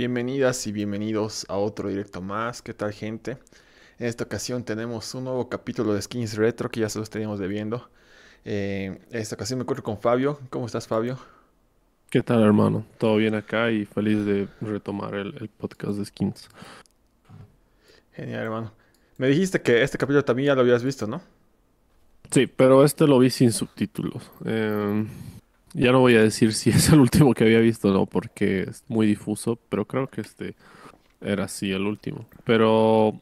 Bienvenidas y bienvenidos a otro directo más. ¿Qué tal gente? En esta ocasión tenemos un nuevo capítulo de Skins Retro que ya se los teníamos debiendo. Eh, en esta ocasión me encuentro con Fabio. ¿Cómo estás Fabio? ¿Qué tal hermano? Todo bien acá y feliz de retomar el, el podcast de Skins. Genial hermano. Me dijiste que este capítulo también ya lo habías visto, ¿no? Sí, pero este lo vi sin subtítulos. Eh... Ya no voy a decir si es el último que había visto, no, porque es muy difuso, pero creo que este era sí, el último. Pero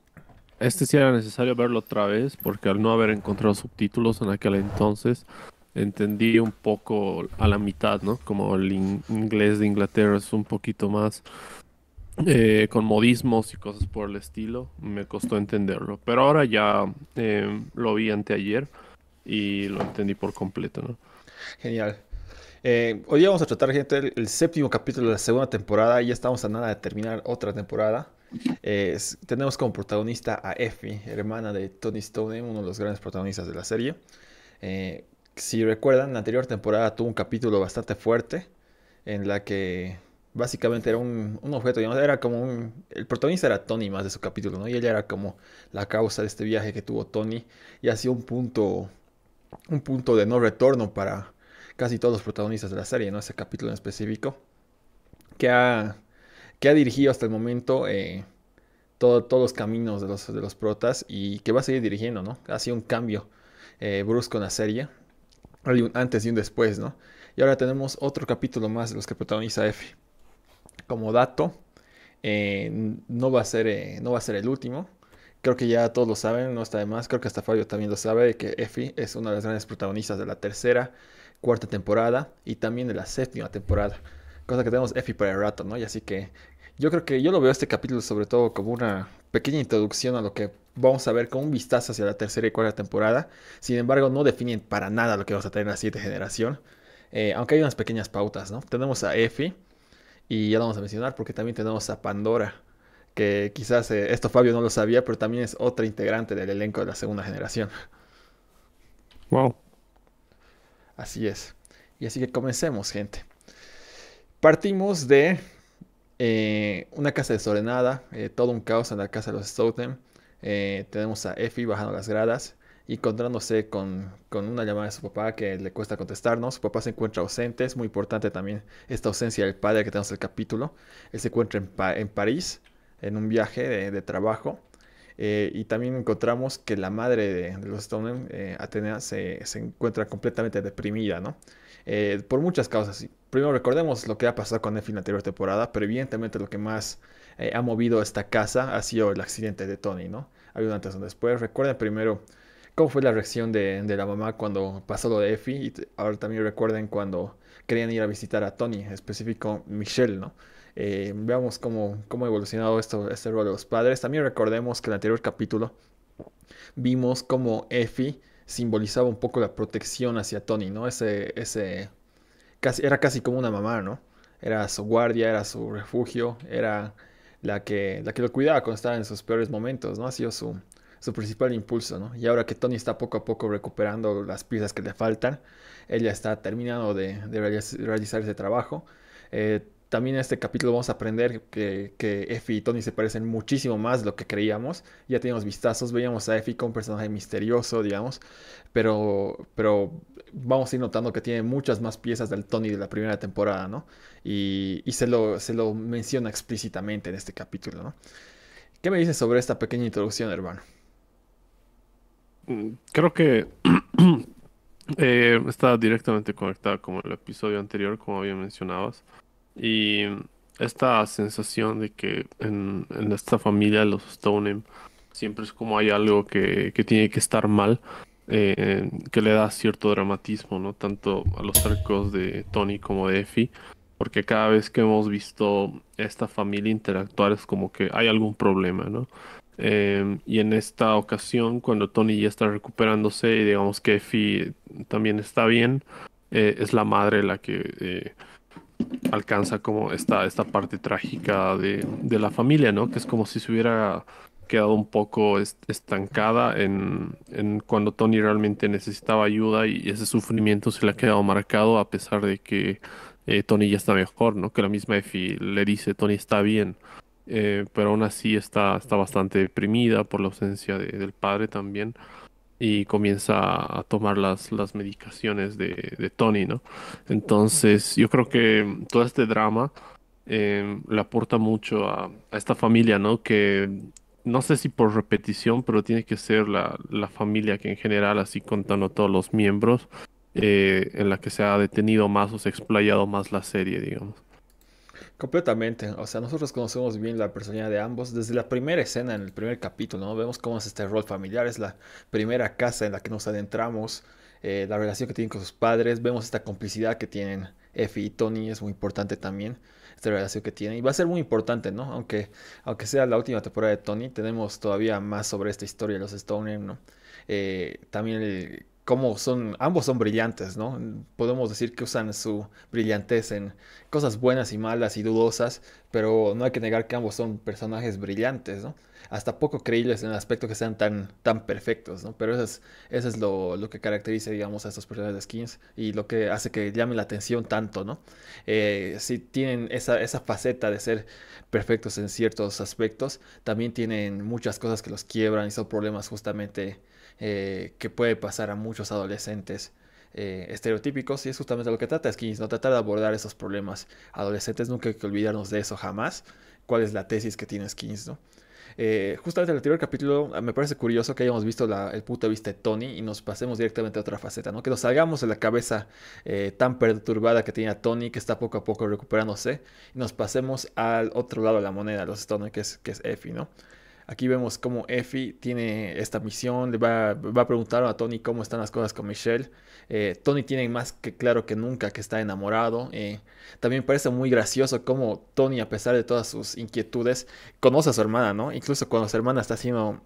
este sí era necesario verlo otra vez, porque al no haber encontrado subtítulos en aquel entonces, entendí un poco a la mitad, ¿no? Como el inglés de Inglaterra es un poquito más eh, con modismos y cosas por el estilo, me costó entenderlo. Pero ahora ya eh, lo vi anteayer y lo entendí por completo, ¿no? Genial. Eh, hoy vamos a tratar, gente, el, séptimo capítulo de la segunda temporada. Ya estamos a nada de terminar otra temporada. Eh, tenemos como protagonista a Effie, hermana de Tony Stone, uno de los grandes protagonistas de la serie. Eh, si recuerdan, la anterior temporada tuvo un capítulo bastante fuerte en la que básicamente era un, objeto, digamos, era como un... El protagonista era Tony más de su capítulo, ¿no? Y ella era como la causa de este viaje que tuvo Tony y ha un punto, un punto de no retorno para casi todos los protagonistas de la serie, ¿no? Ese capítulo en específico. Que ha, que ha dirigido hasta el momento eh, todos los caminos de los, de protas y que va a seguir dirigiendo, ¿no? Ha sido un cambio eh, brusco en la serie. un antes y un después, ¿no? Y ahora tenemos otro capítulo más de los que protagoniza Effie. Como dato, eh, no, va a ser, no va a ser el último creo que ya todos lo saben, no está de más, creo que hasta Fabio también lo sabe, que Effie es una de las grandes protagonistas de la tercera cuarta temporada y también de la séptima temporada. Cosa que tenemos Efi para el rato, ¿no? Y así que yo creo que yo lo veo este capítulo sobre todo como una pequeña introducción a lo que vamos a ver con un vistazo hacia la tercera y cuarta temporada. Sin embargo, no definen para nada lo que vamos a tener en la siete generación. Eh, aunque hay unas pequeñas pautas, ¿no? Tenemos a Efi y ya lo vamos a mencionar porque también tenemos a Pandora que quizás eh, esto Fabio no lo sabía, pero también es otra integrante del elenco de la segunda generación. Wow. Así es. Y así que comencemos, gente. Partimos de eh, una casa desordenada, eh, todo un caos en la casa de los Stoughton. Eh, tenemos a Effie bajando las gradas y encontrándose con, una llamada de su papá que le cuesta contestarnos. Su papá se encuentra ausente, es muy importante también esta ausencia del padre que tenemos en el capítulo. Él se encuentra en, París, en un viaje de trabajo. Eh, y también encontramos que la madre de, los Stoneman eh, Atenea, se, encuentra completamente deprimida, ¿no? Eh, por muchas causas. Primero recordemos lo que ha pasado con Effie en la anterior temporada, pero evidentemente lo que más ha movido esta casa ha sido el accidente de Tony, ¿no? Había un antes o después. Recuerden primero cómo fue la reacción de, de, la mamá cuando pasó lo de Effie. Y ahora también recuerden cuando querían ir a visitar a Tony, específico Michelle, ¿no? Eh, veamos cómo, ha evolucionado esto, este rol de los padres. También recordemos que en el anterior capítulo vimos cómo Effie simbolizaba un poco la protección hacia Tony, ¿no? Ese, ese, casi, era casi como una mamá, ¿no? Era su guardia, era su refugio, era la que, la que lo cuidaba cuando estaba en sus peores momentos, ¿no? Ha sido su, principal impulso, ¿no? Y ahora que Tony está poco a poco recuperando las piezas que le faltan, ella está terminando de, realizar ese trabajo. Eh, también en este capítulo vamos a aprender que, que Effie y Tony se parecen muchísimo más de lo que creíamos. Ya teníamos vistazos, veíamos a Effie como un personaje misterioso, digamos, pero, pero vamos a ir notando que tiene muchas más piezas del Tony de la primera temporada, ¿no? Y, se, lo, se lo menciona explícitamente en este capítulo, ¿no? ¿Qué me dices sobre esta pequeña introducción, hermano? Mm, creo que eh, está directamente conectada con el episodio anterior, como bien mencionabas. Y esta sensación de que en, en esta familia, los Stone siempre es como hay algo que, que tiene que estar mal, eh, que le da cierto dramatismo, ¿no? Tanto a los arcos de Tony como de Effie. Porque cada vez que hemos visto esta familia interactuar es como que hay algún problema, ¿no? Eh, y en esta ocasión, cuando Tony ya está recuperándose y digamos que Effie también está bien, eh, es la madre la que alcanza como esta, esta parte trágica de, la familia, ¿no? Que es como si se hubiera quedado un poco estancada en, cuando Tony realmente necesitaba ayuda y ese sufrimiento se le ha quedado marcado a pesar de que eh, Tony ya está mejor, ¿no? Que la misma Effie le dice, Tony está bien, eh, pero aún así está, está bastante deprimida por la ausencia del padre también y comienza a tomar las, las medicaciones de, Tony, ¿no? Entonces, yo creo que todo este drama eh, le aporta mucho a, esta familia, ¿no? Que no sé si por repetición, pero tiene que ser la, familia que en general, así contando todos los miembros, eh, en la que se ha detenido más o se ha explayado más la serie, digamos. Completamente. O sea, nosotros conocemos bien la personalidad de ambos desde la primera escena en el primer capítulo, ¿no? Vemos cómo es este rol familiar, es la primera casa en la que nos adentramos, eh, la relación que tienen con sus padres, vemos esta complicidad que tienen Effie y Tony, es muy importante también esta relación que tienen. Y va a ser muy importante, ¿no? Aunque, aunque sea la última temporada de Tony, tenemos todavía más sobre esta historia de los Stoner, ¿no? Eh, también el cómo son, ambos son brillantes, ¿no? Podemos decir que usan su brillantez en cosas buenas y malas y dudosas, pero no hay que negar que ambos son personajes brillantes, ¿no? Hasta poco creíbles en el aspecto que sean tan, tan perfectos, ¿no? Pero eso es, es lo, que caracteriza, digamos, a estos personajes de skins y lo que hace que llamen la atención tanto, ¿no? Eh, si tienen esa, esa faceta de ser perfectos en ciertos aspectos, también tienen muchas cosas que los quiebran y son problemas justamente eh, que puede pasar a muchos adolescentes eh, estereotípicos y es justamente lo que trata Skins, no tratar de abordar esos problemas adolescentes, nunca hay que olvidarnos de eso jamás, cuál es la tesis que tiene Skins, eh, justamente en el anterior capítulo ah, me parece curioso que hayamos visto el punto de vista de Tony y nos pasemos directamente a otra faceta, ¿no? Que nos salgamos de la cabeza tan perturbada que tenía Tony, que está poco a poco recuperándose, y nos pasemos al otro lado de la moneda, los Tony, que es, que es Effie, ¿no? Aquí vemos cómo Effie tiene esta misión, le va, a preguntar a Tony cómo están las cosas con Michelle. Eh, Tony tiene más que claro que nunca que está enamorado. Eh, también parece muy gracioso cómo Tony, a pesar de todas sus inquietudes, conoce a su hermana, ¿no? Incluso cuando su hermana está haciendo,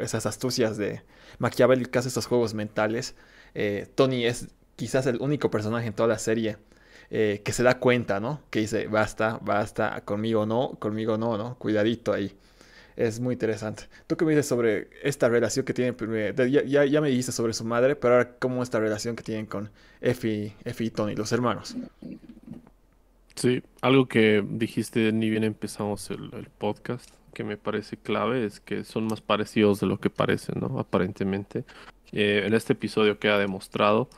esas astucias de maquiavélicas, esos juegos mentales, eh, Tony es quizás el único personaje en toda la serie que se da cuenta, ¿no? Que dice, basta, basta, conmigo no, conmigo no, ¿no? Cuidadito ahí es muy interesante. ¿Tú qué me dices sobre esta relación que tienen? Eh, ya, ya, me dijiste sobre su madre, pero ahora, ¿cómo esta relación que tienen con Effie, Effie y Tony, los hermanos? Sí, algo que dijiste ni bien empezamos el, podcast, que me parece clave, es que son más parecidos de lo que parecen, ¿no? Aparentemente. Eh, en este episodio queda demostrado,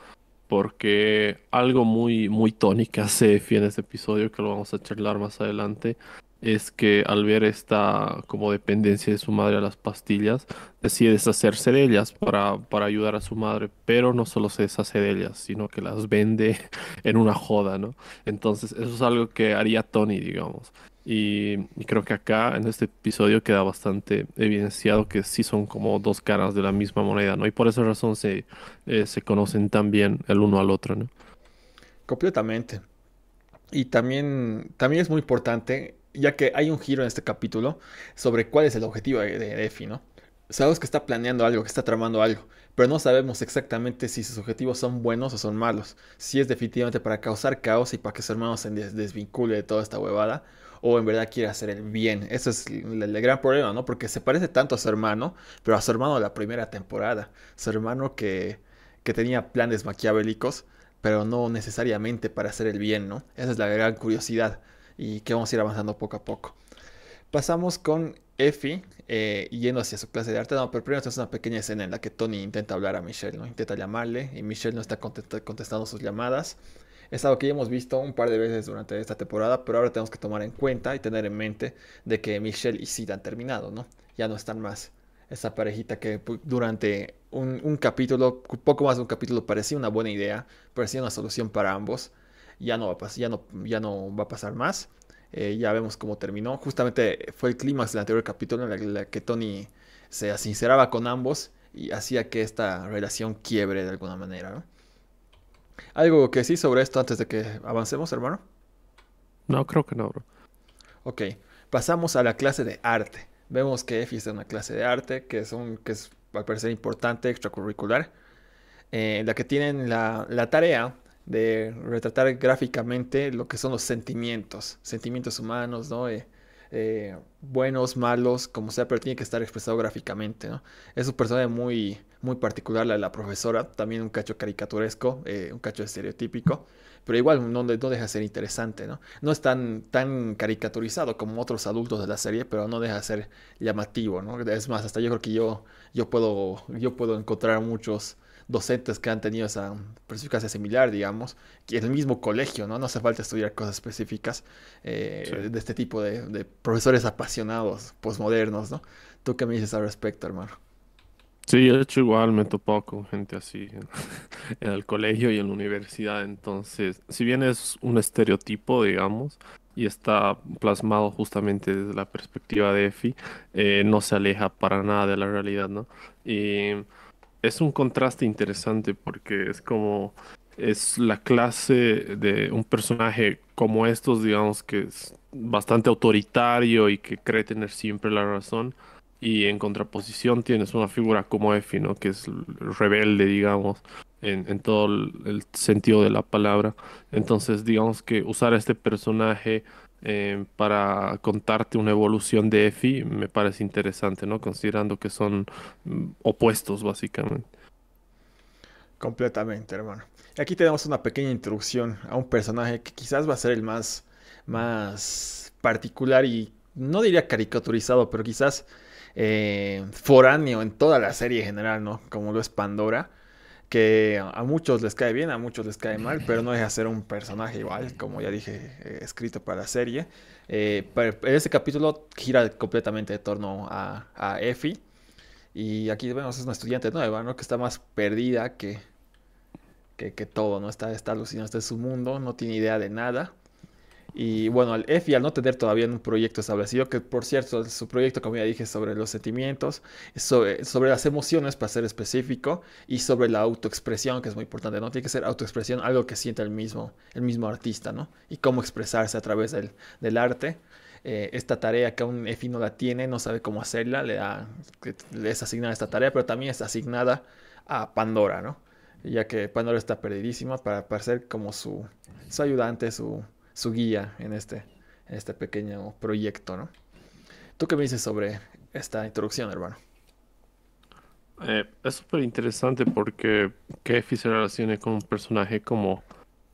porque algo muy, muy tónica se hace en este episodio, que lo vamos a charlar más adelante, es que al ver esta como dependencia de su madre a las pastillas, decide deshacerse de ellas para, ayudar a su madre, pero no solo se deshace de ellas, sino que las vende en una joda, ¿no? Entonces eso es algo que haría Tony, digamos. Y, creo que acá en este episodio queda bastante evidenciado que sí son como dos caras de la misma moneda, ¿no? Y por esa razón se, eh, se conocen tan bien el uno al otro, ¿no? Completamente. Y también, también es muy importante ya que hay un giro en este capítulo sobre cuál es el objetivo de, de ¿no? Sabemos que está planeando algo, que está tramando algo, pero no sabemos exactamente si sus objetivos son buenos o son malos, si es definitivamente para causar caos y para que su hermano se desvincule de toda esta huevada, o en verdad quiere hacer el bien. Eso es el, gran problema, ¿no? Porque se parece tanto a su hermano, pero a su hermano de la primera temporada, su hermano que, que tenía planes maquiavélicos, pero no necesariamente para hacer el bien, ¿no? Esa es la gran curiosidad y que vamos a ir avanzando poco a poco. Pasamos con Effie eh, yendo hacia su clase de arte. No, pero primero es una pequeña escena en la que Tony intenta hablar a Michelle, ¿no? Intenta llamarle y Michelle no está contestando sus llamadas. Es algo que ya hemos visto un par de veces durante esta temporada, pero ahora tenemos que tomar en cuenta y tener en mente de que Michelle y Sid han terminado, ¿no? Ya no están más esa parejita que durante un capítulo, poco más de un capítulo, parecía una buena idea, parecía una solución para ambos ya no va a pasar, ya no, ya no va a pasar más. Eh, ya vemos cómo terminó. Justamente fue el clímax del anterior capítulo en el que Tony se sinceraba con ambos y hacía que esta relación quiebre de alguna manera. ¿Algo que sí sobre esto antes de que avancemos, hermano? No, creo que no, bro. Ok, pasamos a la clase de arte. Vemos que Effie está en una clase de arte, que es, que al parecer importante, extracurricular, en eh, la que tienen la tarea de retratar gráficamente lo que son los sentimientos, sentimientos humanos, ¿no? Eh, eh, buenos, malos, como sea, pero tiene que estar expresado gráficamente, ¿no? Es un personaje muy, muy particular, la de la profesora, también un cacho caricaturesco, eh, un cacho estereotípico, pero igual no, no, deja de ser interesante, ¿no? No es tan, caricaturizado como otros adultos de la serie, pero no deja de ser llamativo, ¿no? Es más, hasta yo creo que yo, yo, puedo, yo puedo encontrar muchos docentes que han tenido esa perspectiva similar, digamos, en el mismo colegio, ¿no? No hace falta estudiar cosas específicas eh, de este tipo de, profesores apasionados, posmodernos, ¿no? ¿Tú qué me dices al respecto, hermano? Sí, de hecho igual me topado con gente así en, el colegio y en la universidad, entonces, si bien es un estereotipo, digamos, y está plasmado justamente desde la perspectiva de Efi, eh, no se aleja para nada de la realidad, ¿no? Y es un contraste interesante porque es como es la clase de un personaje como estos, digamos, que es bastante autoritario y que cree tener siempre la razón. Y en contraposición tienes una figura como Effie, ¿no? Que es rebelde, digamos, en, en todo el sentido de la palabra. Entonces, digamos que usar a este personaje eh, para contarte una evolución de EFI me parece interesante, ¿no? Considerando que son mm, opuestos, básicamente. Completamente, hermano. Aquí tenemos una pequeña introducción a un personaje que quizás va a ser el más, más particular y no diría caricaturizado, pero quizás eh, foráneo en toda la serie en general, ¿no? Como lo es Pandora que a muchos les cae bien, a muchos les cae mal, pero no es hacer un personaje igual, como ya dije, eh, escrito para la serie. Eh, pero ese capítulo gira completamente de torno a, a Effie. Y aquí vemos, bueno, es una estudiante nueva, ¿no? Que está más perdida que, que, todo, ¿no? Está, está alucinada, está en su mundo, no tiene idea de nada. Y bueno, al EFI, al no tener todavía un proyecto establecido, que por cierto, su proyecto, como ya dije, sobre los sentimientos, eh, sobre, las emociones, para ser específico, y sobre la autoexpresión, que es muy importante, ¿no? Tiene que ser autoexpresión, algo que siente el mismo, el mismo artista, ¿no? Y cómo expresarse a través del, arte. Eh, esta tarea que aún EFI no la tiene, no sabe cómo hacerla, le, da, le es asignada esta tarea, pero también es asignada a Pandora, ¿no? Ya que Pandora está perdidísima para, para ser como su, su ayudante, su su guía en este, este pequeño proyecto, ¿no? ¿Tú qué me dices sobre esta introducción, hermano? Eh, es súper interesante porque Efi se relacione con un personaje como,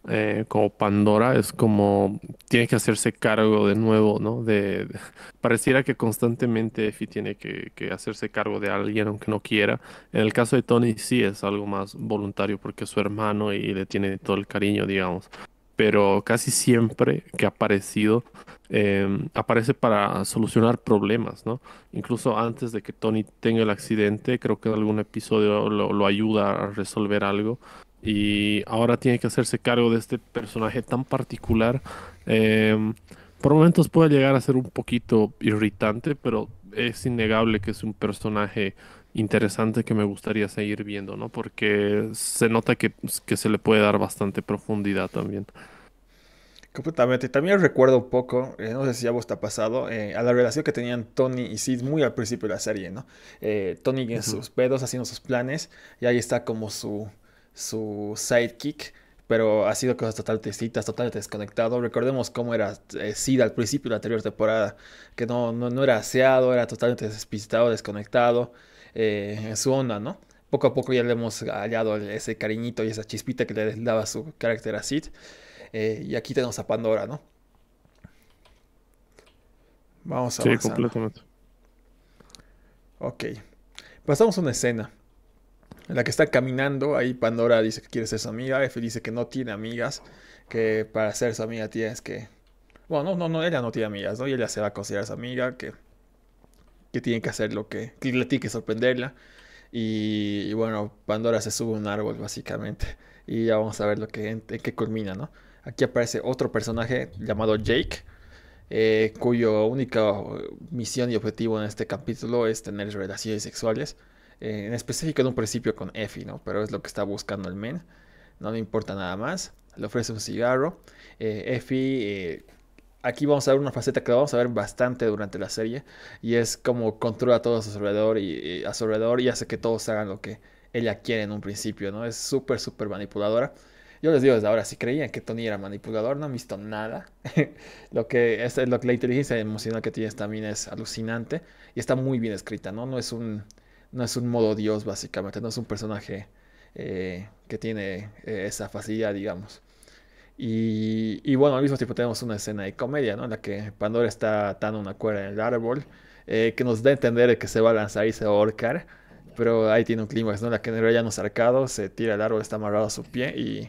eh, como Pandora, es como tiene que hacerse cargo de nuevo, ¿no? De, pareciera que constantemente Efi tiene que, hacerse cargo de alguien aunque no quiera. En el caso de Tony sí es algo más voluntario porque es su hermano y le tiene todo el cariño, digamos pero casi siempre que ha aparecido, em, aparece para solucionar problemas, ¿no? Incluso antes de que Tony tenga el accidente, creo que en algún episodio lo, ayuda a resolver algo. Y ahora tiene que hacerse cargo de este personaje tan particular. Em, por momentos puede llegar a ser un poquito irritante, pero es innegable que es un personaje interesante que me gustaría seguir viendo, ¿no? Porque se nota que, pues, se le puede dar bastante profundidad también. Completamente. También recuerdo un poco, eh, no sé si ya vos te ha pasado, eh, a la relación que tenían Tony y Sid muy al principio de la serie, ¿no? Eh, Tony en sus pedos, haciendo sus planes, y ahí está como su, su sidekick, pero ha sido cosas totalmente distintas, totalmente desconectado. Recordemos cómo era Sid al principio de la anterior temporada, que no, no, no era aseado, era totalmente despistado, desconectado. En eh, su onda, ¿no? Poco a poco ya le hemos hallado ese cariñito y esa chispita que le daba su carácter a Sid. Eh, y aquí tenemos a Pandora, ¿no? Vamos a Sí, completamente. Ok. Pasamos a una escena. En la que está caminando, ahí Pandora dice que quiere ser su amiga, F dice que no tiene amigas, que para ser su amiga tienes que... Bueno, no, no, no, ella no tiene amigas, ¿no? Y ella se va a considerar su amiga, que que tiene que hacer lo que, que le tiene que sorprenderla. Y, bueno, Pandora se sube a un árbol básicamente. Y ya vamos a ver lo que, en, qué culmina, ¿no? Aquí aparece otro personaje llamado Jake, eh, cuyo única eh, misión y objetivo en este capítulo es tener relaciones sexuales. Eh, en específico en un principio con Effie, ¿no? Pero es lo que está buscando el men. No le importa nada más. Le ofrece un cigarro. Effie aquí vamos a ver una faceta que vamos a ver bastante durante la serie y es como controla a todos a su alrededor y, a su alrededor y hace que todos hagan lo que ella quiere en un principio, ¿no? Es súper, súper manipuladora. Yo les digo desde ahora, si creían que Tony era manipulador, no han visto nada. lo que es, lo que la inteligencia emocional que tienes también es alucinante y está muy bien escrita, ¿no? No es un, no es un modo Dios, básicamente, no es un personaje eh, que tiene eh, esa facilidad, digamos. Y, bueno, al mismo tiempo tenemos una escena de comedia, ¿no? En la que Pandora está atando una cuerda en el árbol, eh, que nos da a entender que se va a lanzar y se va a ahorcar, pero ahí tiene un clímax, ¿no? En la que en realidad no es arcado, se tira el árbol, está amarrado a su pie y...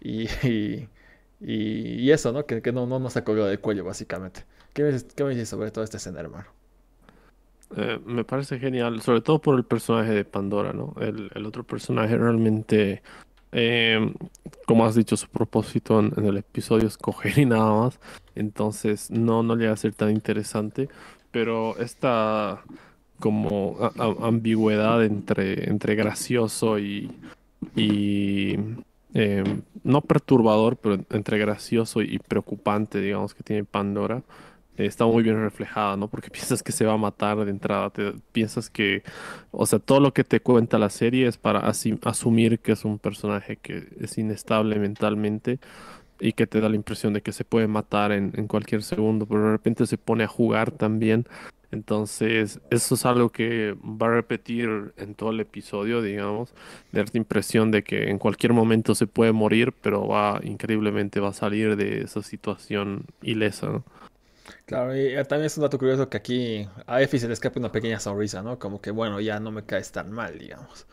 y, y, eso, ¿no? Que, que no, nos ha cogido del cuello, básicamente. ¿Qué me, qué dices sobre toda esta escena, hermano? Eh, me parece genial, sobre todo por el personaje de Pandora, ¿no? el otro personaje realmente eh, como has dicho, su propósito en, el episodio es coger y nada más. Entonces, no, no le va a ser tan interesante. Pero esta como ambigüedad entre, entre gracioso y, y em, no perturbador, pero entre gracioso y preocupante, digamos, que tiene Pandora está muy bien reflejada, ¿no? Porque piensas que se va a matar de entrada, te, piensas que, o sea, todo lo que te cuenta la serie es para asumir que es un personaje que es inestable mentalmente y que te da la impresión de que se puede matar en, cualquier segundo, pero de repente se pone a jugar también. Entonces, eso es algo que va a repetir en todo el episodio, digamos, darte darte impresión de que en cualquier momento se puede morir, pero va increíblemente va a salir de esa situación ilesa, ¿no? Claro, y eh, también es un dato curioso que aquí a Effie se le escapa una pequeña sonrisa, ¿no? Como que, bueno, ya no me caes tan mal, digamos.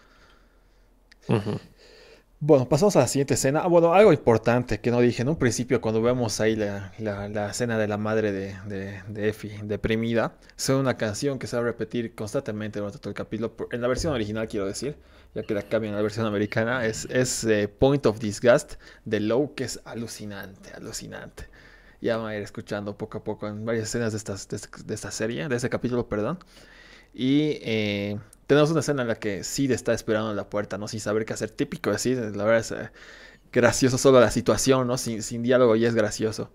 Bueno, pasamos a la siguiente escena. Ah, bueno, algo importante que no dije en un principio, cuando vemos ahí la, escena de la madre de, de, Effie deprimida, son una canción que se va a repetir constantemente durante todo el capítulo. En la versión original, quiero decir, ya que la cambian a la versión americana, es, es eh, Point of Disgust de Low, que es alucinante, alucinante ya van a ir escuchando poco a poco en varias escenas de, estas, de, este, esta serie, de este capítulo, perdón. Y eh, tenemos una escena en la que Sid está esperando en la puerta, ¿no? Sin saber qué hacer, típico así, la verdad es eh, gracioso solo la situación, ¿no? Sin, diálogo y es gracioso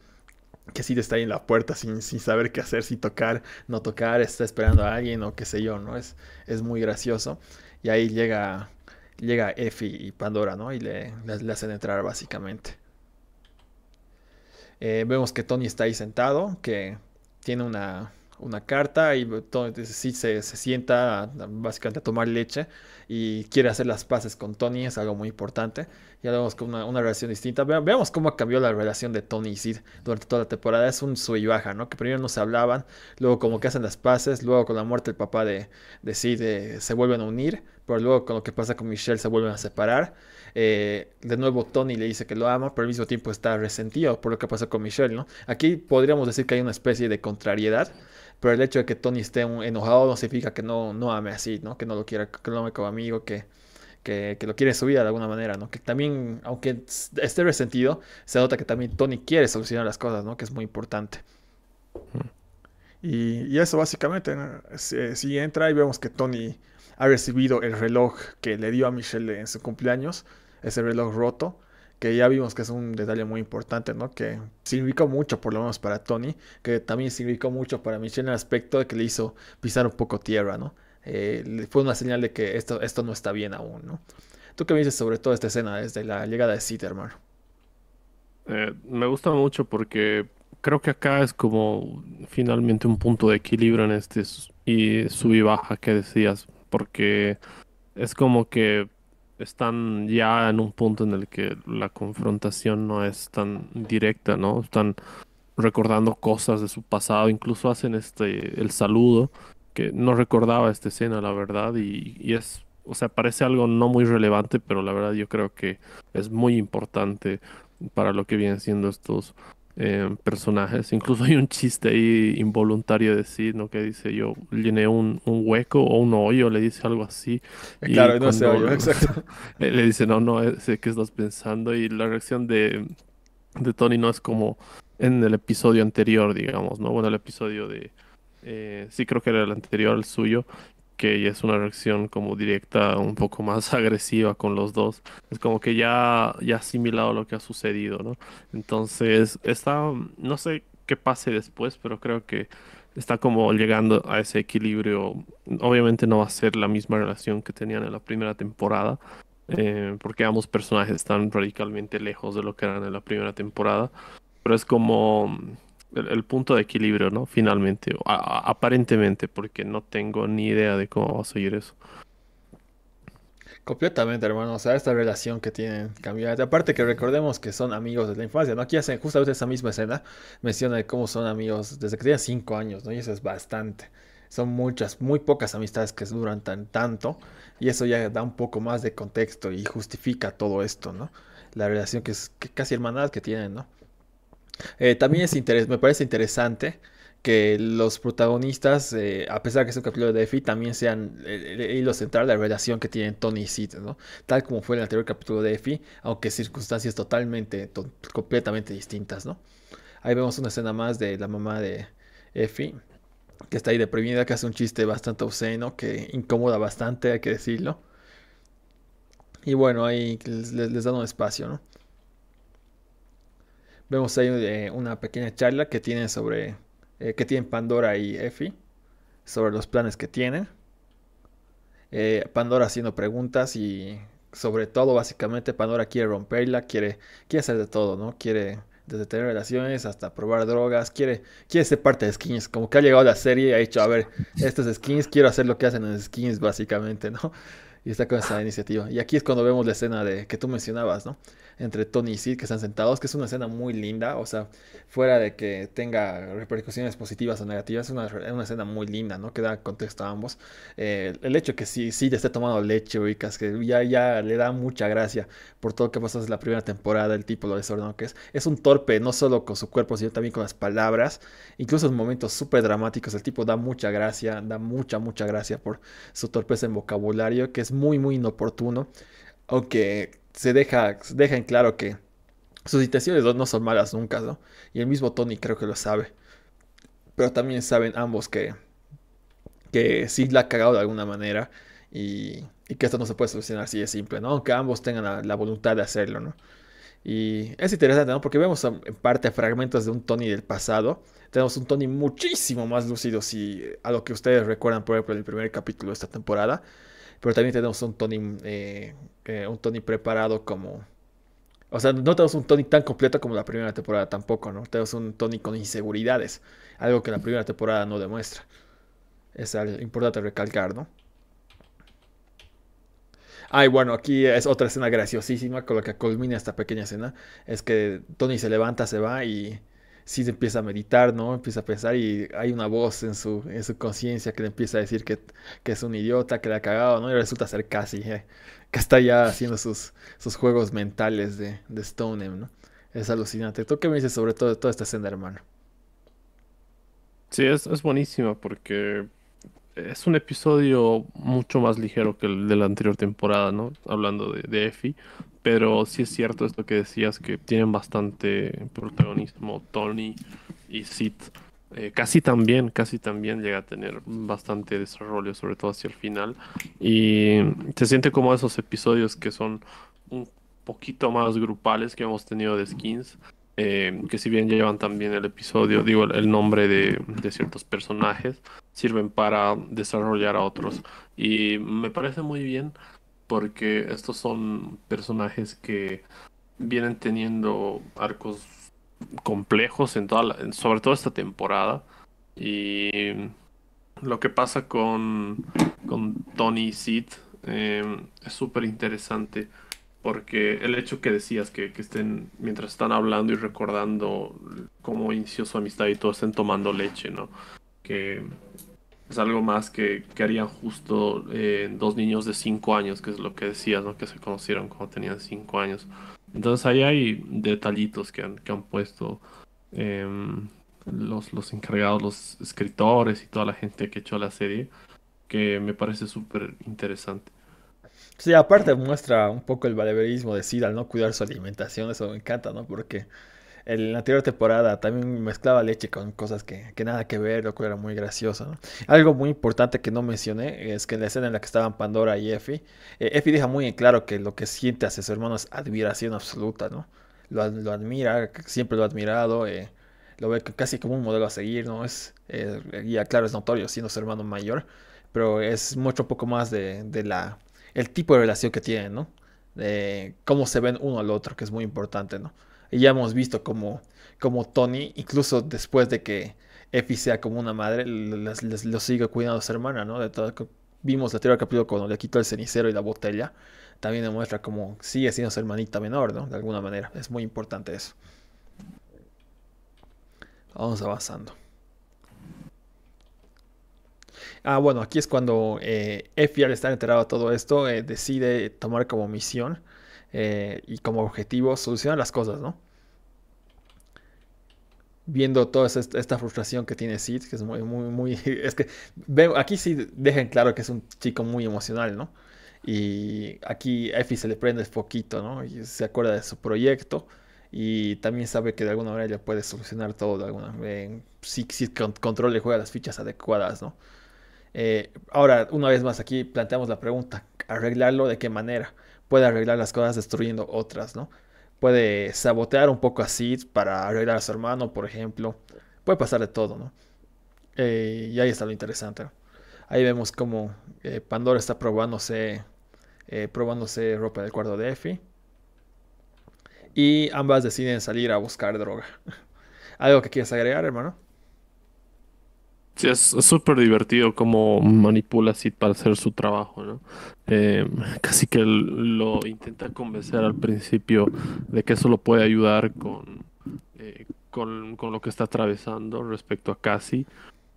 que Sid está ahí en la puerta sin, saber qué hacer, si tocar, no tocar, está esperando a alguien o qué sé yo, ¿no? Es, es muy gracioso. Y ahí llega, llega Effie y Pandora, ¿no? Y le hacen entrar básicamente. Eh, vemos que Tony está ahí sentado, que tiene una, carta y Tony se, se, sienta básicamente a tomar leche y quiere hacer las paces con Tony, es algo muy importante. Ya vemos con una, una, relación distinta. veamos cómo cambió la relación de Tony y Sid durante toda la temporada. Es un sub baja, ¿no? Que primero no se hablaban, luego como que hacen las paces, luego con la muerte del papá de, de Sid eh, se vuelven a unir, pero luego con lo que pasa con Michelle se vuelven a separar eh, de nuevo Tony le dice que lo ama, pero al mismo tiempo está resentido por lo que pasa con Michelle, ¿no? Aquí podríamos decir que hay una especie de contrariedad, pero el hecho de que Tony esté enojado no significa que no, no ame así, ¿no? Que no lo quiera, que lo ame como amigo, que, que, lo quiere vida de alguna manera, ¿no? Que también, aunque esté resentido, se nota que también Tony quiere solucionar las cosas, ¿no? Que es muy importante. Mm. Y, eso básicamente, eh, si, entra y vemos que Tony ha recibido el reloj que le dio a Michelle en su cumpleaños, ese reloj roto, que ya vimos que es un detalle muy importante, ¿no? Que significó mucho, por lo menos para Tony, que también significó mucho para Michelle en el aspecto de que le hizo pisar un poco tierra, ¿no? Eh, fue una señal de que esto, esto no está bien aún, ¿no? ¿Tú qué me dices sobre toda esta escena desde la llegada de Sid, eh, me gusta mucho porque creo que acá es como finalmente un punto de equilibrio en este y sub y baja que decías, porque es como que están ya en un punto en el que la confrontación no es tan directa, ¿no? Están recordando cosas de su pasado, incluso hacen este el saludo, que no recordaba esta escena, la verdad, y, y es, o sea, parece algo no muy relevante, pero la verdad yo creo que es muy importante para lo que vienen siendo estos eh, personajes. Incluso hay un chiste ahí involuntario de sí, ¿no? Que dice yo llené un, un hueco o un hoyo, le dice algo así. Eh, claro, no sé, exacto. le dice, no, no, eh, sé qué estás pensando. Y la reacción de, de Tony no es como en el episodio anterior, digamos, ¿no? Bueno, el episodio de... sí, creo que era el anterior, el suyo, que ya es una reacción como directa, un poco más agresiva con los dos. Es como que ya, ha asimilado lo que ha sucedido, ¿no? Entonces, está, no sé qué pase después, pero creo que está como llegando a ese equilibrio. Obviamente no va a ser la misma relación que tenían en la primera temporada, eh, porque ambos personajes están radicalmente lejos de lo que eran en la primera temporada. Pero es como el, punto de equilibrio, ¿no? Finalmente, aparentemente, porque no tengo ni idea de cómo va a seguir eso. Completamente, hermano. O sea, esta relación que tienen cambiar. Aparte que recordemos que son amigos de la infancia, ¿no? Aquí hacen justamente esa misma escena. Menciona cómo son amigos desde que tenían cinco años, ¿no? Y eso es bastante. Son muchas, muy pocas amistades que duran tan tanto. Y eso ya da un poco más de contexto y justifica todo esto, ¿no? La relación que es casi hermanadas que tienen, ¿no? Eh, también es me parece interesante que los protagonistas, eh, a pesar que es un capítulo de Effie, también sean el, hilo central de la relación que tienen Tony y Sid, ¿no? Tal como fue en el anterior capítulo de Effie, aunque circunstancias totalmente, completamente distintas, ¿no? Ahí vemos una escena más de la mamá de Effie, que está ahí deprimida, que hace un chiste bastante obsceno, que incomoda bastante, hay que decirlo. Y bueno, ahí les, les dan un espacio, ¿no? Vemos ahí eh, una pequeña charla que tienen sobre, eh, que Pandora y Effie, sobre los planes que tienen. Eh, Pandora haciendo preguntas y sobre todo básicamente Pandora quiere romperla, quiere, quiere hacer de todo, ¿no? Quiere desde tener relaciones hasta probar drogas, quiere, quiere ser parte de skins, como que ha llegado la serie y ha dicho, a ver, estos skins, quiero hacer lo que hacen en skins básicamente, ¿no? Y está con esa iniciativa. Y aquí es cuando vemos la escena de que tú mencionabas, ¿no? entre Tony y Sid que están sentados, que es una escena muy linda, o sea, fuera de que tenga repercusiones positivas o negativas, es una, escena muy linda, ¿no? Que da contexto a ambos. Eh, el hecho que sí, Sid esté tomando leche, ubicas, que ya, ya le da mucha gracia por todo lo que pasó en la primera temporada, el tipo lo desordenó, que es. Es un torpe, no solo con su cuerpo, sino también con las palabras, incluso en momentos súper dramáticos, el tipo da mucha gracia, da mucha, mucha gracia por su torpeza en vocabulario, que es muy, muy inoportuno aunque se deja, deja en claro que sus intenciones no son malas nunca, ¿no? Y el mismo Tony creo que lo sabe. Pero también saben ambos que, que sí la ha cagado de alguna manera y, y que esto no se puede solucionar así de simple, ¿no? Aunque ambos tengan la, voluntad de hacerlo, ¿no? Y es interesante, ¿no? Porque vemos um, en parte fragmentos de un Tony del pasado. Tenemos un Tony muchísimo más lúcido si a lo que ustedes recuerdan, por ejemplo, en el primer capítulo de esta temporada. Pero también tenemos un Tony eh, un Tony preparado como... O sea, no tenemos un Tony tan completo como la primera temporada tampoco, ¿no? Tenemos un Tony con inseguridades, algo que la primera temporada no demuestra. Es importante recalcar, ¿no? Ay, bueno, aquí es otra escena graciosísima con la que culmina esta pequeña escena. Es que Tony se levanta, se va y si se empieza a meditar, ¿no? Empieza a pensar y hay una voz en su, en su conciencia que le empieza a decir que, es un idiota, que le ha cagado, ¿no? Y resulta ser casi, eh, que está ya haciendo sus, sus juegos mentales de, de ¿no? Es alucinante. ¿Tú qué me dices sobre todo toda esta escena, hermano? Sí, es, buenísima porque es un episodio mucho más ligero que el de la anterior temporada, ¿no? Hablando de, de Effie. Pero sí es cierto esto que decías, que tienen bastante protagonismo Tony y Sid. Eh, casi también, casi también llega a tener bastante desarrollo, sobre todo hacia el final. Y se siente como esos episodios que son un poquito más grupales que hemos tenido de skins. Eh, que si bien llevan también el episodio, digo, el, nombre de, de, ciertos personajes, sirven para desarrollar a otros. Y me parece muy bien porque estos son personajes que vienen teniendo arcos complejos en toda sobre todo esta temporada y lo que pasa con, con Tony y Sid eh, es súper interesante porque el hecho que decías que, que, estén, mientras están hablando y recordando cómo inició su amistad y todo, estén tomando leche, ¿no? Que es algo más que, que harían justo eh, dos niños de cinco años, que es lo que decías, ¿no? que se conocieron cuando tenían cinco años. Entonces ahí hay detallitos que han, puesto em, los, los encargados, los escritores y toda la gente que echó la serie, que me parece súper interesante. Sí, aparte muestra un poco el valeverismo de Sidal, ¿no? Cuidar su alimentación, eso me encanta, ¿no? Porque en la anterior temporada también mezclaba leche con cosas que, nada que ver, lo cual era muy gracioso. ¿no? Algo muy importante que no mencioné es que en la escena en la que estaban Pandora y Effie, eh, Effie deja muy en claro que lo que siente hacia su hermano es admiración absoluta, ¿no? Lo, admira, siempre lo ha admirado, eh, lo ve casi como un modelo a seguir, ¿no? Es, eh, claro, es notorio siendo su hermano mayor, pero es mucho poco más de, de la, el tipo de relación que tienen, ¿no? De cómo se ven uno al otro, que es muy importante, ¿no? Y ya hemos visto como, como Tony, incluso después de que Effie sea como una madre, lo sigue cuidando a su hermana, ¿no? De todo, vimos la teoría capítulo cuando le quitó el cenicero y la botella. También demuestra como sigue siendo su hermanita menor, ¿no? De alguna manera. Es muy importante eso. Vamos avanzando. Ah, bueno, aquí es cuando eh, Effie, al estar enterado de todo esto, eh, decide tomar como misión eh, y como objetivo solucionar las cosas, ¿no? Viendo toda esta frustración que tiene Sid, que es muy, muy, muy... Es que aquí sí dejen claro que es un chico muy emocional, ¿no? Y aquí a Effie se le prende poquito, ¿no? Y se acuerda de su proyecto y también sabe que de alguna manera ya puede solucionar todo de alguna Si, control le juega las fichas adecuadas, ¿no? Eh, ahora, una vez más aquí planteamos la pregunta, ¿arreglarlo de qué manera? puede arreglar las cosas destruyendo otras, ¿no? Puede sabotear un poco a Sid para arreglar a su hermano, por ejemplo. Puede pasar de todo, ¿no? Eh, y ahí está lo interesante. Ahí vemos como eh, Pandora está probándose, eh, probándose ropa del cuarto de Effie. Y ambas deciden salir a buscar droga. ¿Algo que quieras agregar, hermano? Sí, es súper divertido cómo manipula Sid para hacer su trabajo, ¿no? Em, casi que lo intenta convencer al principio de que eso lo puede ayudar con, eh, con, con, lo que está atravesando respecto a casi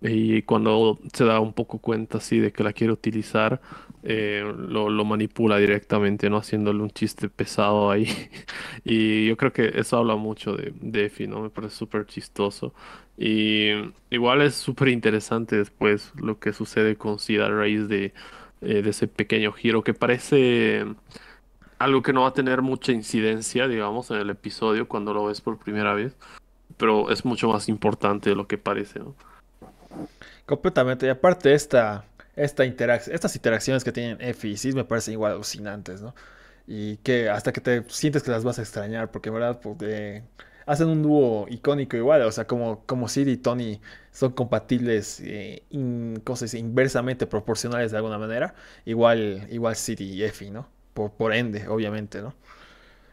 Y cuando se da un poco cuenta así de que la quiere utilizar, eh, lo, manipula directamente, ¿no? Haciéndole un chiste pesado ahí. y yo creo que eso habla mucho de, de ¿no? Me parece súper chistoso. Y igual es súper interesante después lo que sucede con Sid a raíz de, eh, de ese pequeño giro que parece mm, algo que no va a tener mucha incidencia, digamos, en el episodio cuando lo ves por primera vez. Pero es mucho más importante de lo que parece, ¿no? Completamente. Y aparte esta esta estas interacciones que tienen Effie y Sid me parecen igual alucinantes, ¿no? Y que hasta que te sientes que las vas a extrañar, porque en verdad pues, hacen un dúo icónico igual, o sea, como, como Sid y Tony son compatibles, eh, cosas inversamente proporcionales de alguna manera, igual, igual Sid y Effie, ¿no? Por, ende, obviamente, ¿no?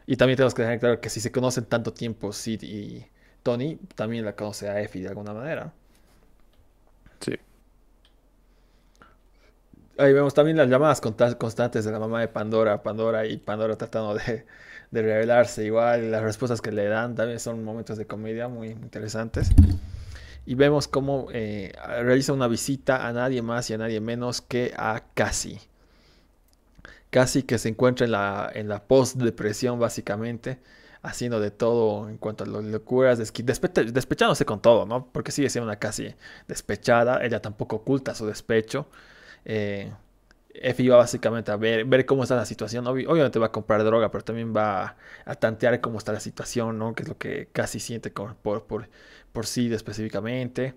Y también tenemos que dejar claro que si se conocen tanto tiempo Sid y Tony, también la conoce a Effie de alguna manera. Sí. Ahí vemos también las llamadas constantes de la mamá de Pandora, Pandora y Pandora tratando de, revelarse. Igual las respuestas que le dan también son momentos de comedia muy interesantes. Y vemos cómo eh, realiza una visita a nadie más y a nadie menos que a Cassie. Cassie que se encuentra en la, en la post-depresión básicamente haciendo de todo en cuanto a las locuras, despechándose con todo, ¿no? Porque sigue siendo una casi despechada, ella tampoco oculta su despecho, eh, iba va básicamente a ver, ver cómo está la situación. obviamente va a comprar droga, pero también va a, tantear cómo está la situación, ¿no? Que es lo que casi siente por, por, sí específicamente.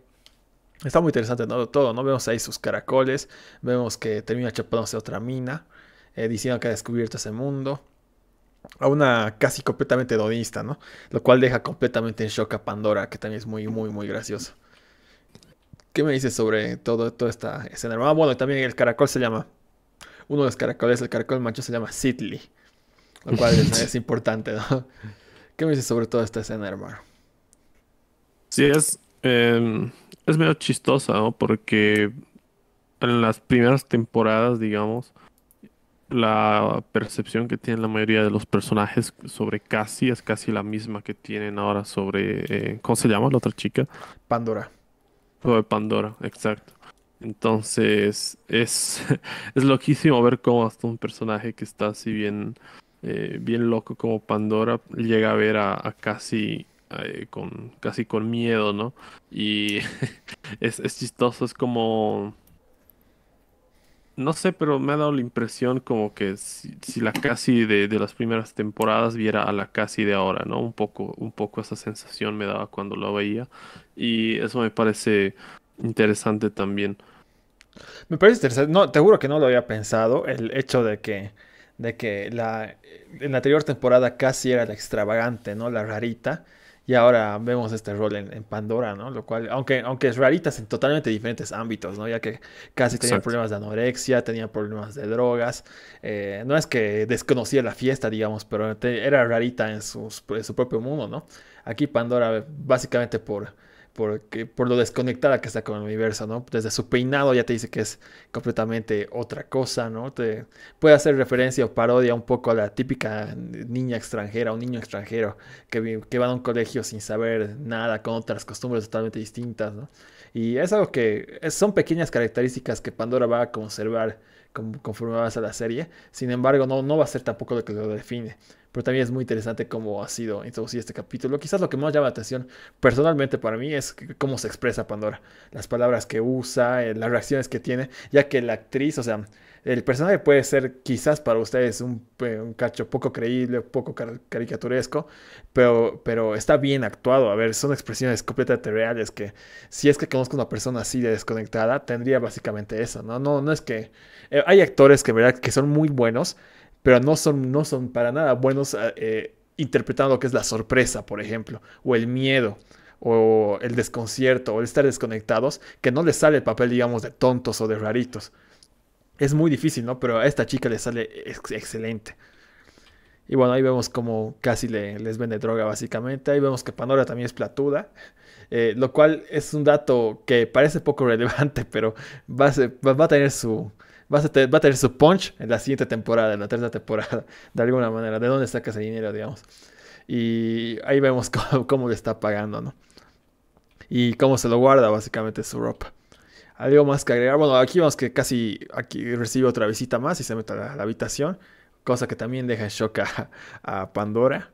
Está muy interesante todo, ¿no? Vemos ahí sus caracoles, vemos que termina chapándose otra mina, eh, diciendo que ha descubierto ese mundo. A una casi completamente hedonista, ¿no? Lo cual deja completamente en shock a Pandora, que también es muy, muy, muy gracioso. ¿Qué me dices sobre todo, toda esta escena? Ah, bueno, también el caracol se llama. Uno de los caracoles, el caracol macho, se llama Sidley. Lo cual es, importante, ¿no? ¿Qué me dices sobre toda esta escena, hermano? Sí, es. Em, es medio chistosa, ¿no? Porque en las primeras temporadas, digamos, la percepción que tienen la mayoría de los personajes sobre Cassie es casi la misma que tienen ahora sobre. Eh, ¿Cómo se llama la otra chica? Pandora. Juego de Pandora, exacto. Entonces es, es loquísimo ver cómo hasta un personaje que está así bien, eh, bien loco como Pandora llega a ver a, casi eh, con casi con miedo, ¿no? Y es, es chistoso, es como no sé, pero me ha dado la impresión como que si, la casi de, de, las primeras temporadas viera a la casi de ahora, ¿no? Un poco, un poco esa sensación me daba cuando lo veía. Y eso me parece interesante también. Me parece interesante. No, te juro que no lo había pensado. El hecho de que, de que la, en la anterior temporada casi era la extravagante, ¿no? La rarita y ahora vemos este rol en, Pandora, ¿no? Lo cual, aunque, aunque es rarita en totalmente diferentes ámbitos, ¿no? Ya que casi tenía problemas de anorexia, tenía problemas de drogas. Eh, no es que desconocía la fiesta, digamos, pero era rarita en, en, su propio mundo, ¿no? Aquí Pandora, básicamente por por lo desconectada que está con el universo, ¿no? Desde su peinado ya te dice que es completamente otra cosa, ¿no? Te puede hacer referencia o parodia un poco a la típica niña extranjera o niño extranjero que, va a un colegio sin saber nada, con otras costumbres totalmente distintas, Y es algo que son pequeñas características que Pandora va a conservar conforme vas a la serie. Sin embargo, no, no va a ser tampoco lo que lo define pero también es muy interesante cómo ha sido introducido este capítulo. Quizás lo que más llama la atención personalmente para mí es cómo se expresa Pandora, las palabras que usa, eh, las reacciones que tiene, ya que la actriz, o sea, el personaje puede ser quizás para ustedes un, eh, cacho poco creíble, poco caricaturesco, pero, pero está bien actuado. A ver, son expresiones completamente reales que si es que conozco a una persona así de desconectada, tendría básicamente eso, ¿no? No, no es que... Eh, hay actores que, verdad, que son muy buenos, pero no son, no son para nada buenos eh, eh, interpretando lo que es la sorpresa, por ejemplo, o el miedo, o el desconcierto, o el estar desconectados, que no les sale el papel, digamos, de tontos o de raritos. Es muy difícil, ¿no? Pero a esta chica le sale excelente. Y bueno, ahí vemos como casi les vende droga básicamente. Ahí vemos que Pandora también es platuda. Eh, lo cual es un dato que parece poco relevante, pero va va a tener su, va a tener su punch en la siguiente temporada, en la tercera temporada, de alguna manera. ¿De dónde saca ese dinero, digamos? Y ahí vemos cómo, le está pagando, ¿no? Y cómo se lo guarda, básicamente, su ropa. Algo más que agregar. Bueno, aquí vamos que casi aquí recibe otra visita más y se mete a la, habitación. Cosa que también deja en shock a, Pandora.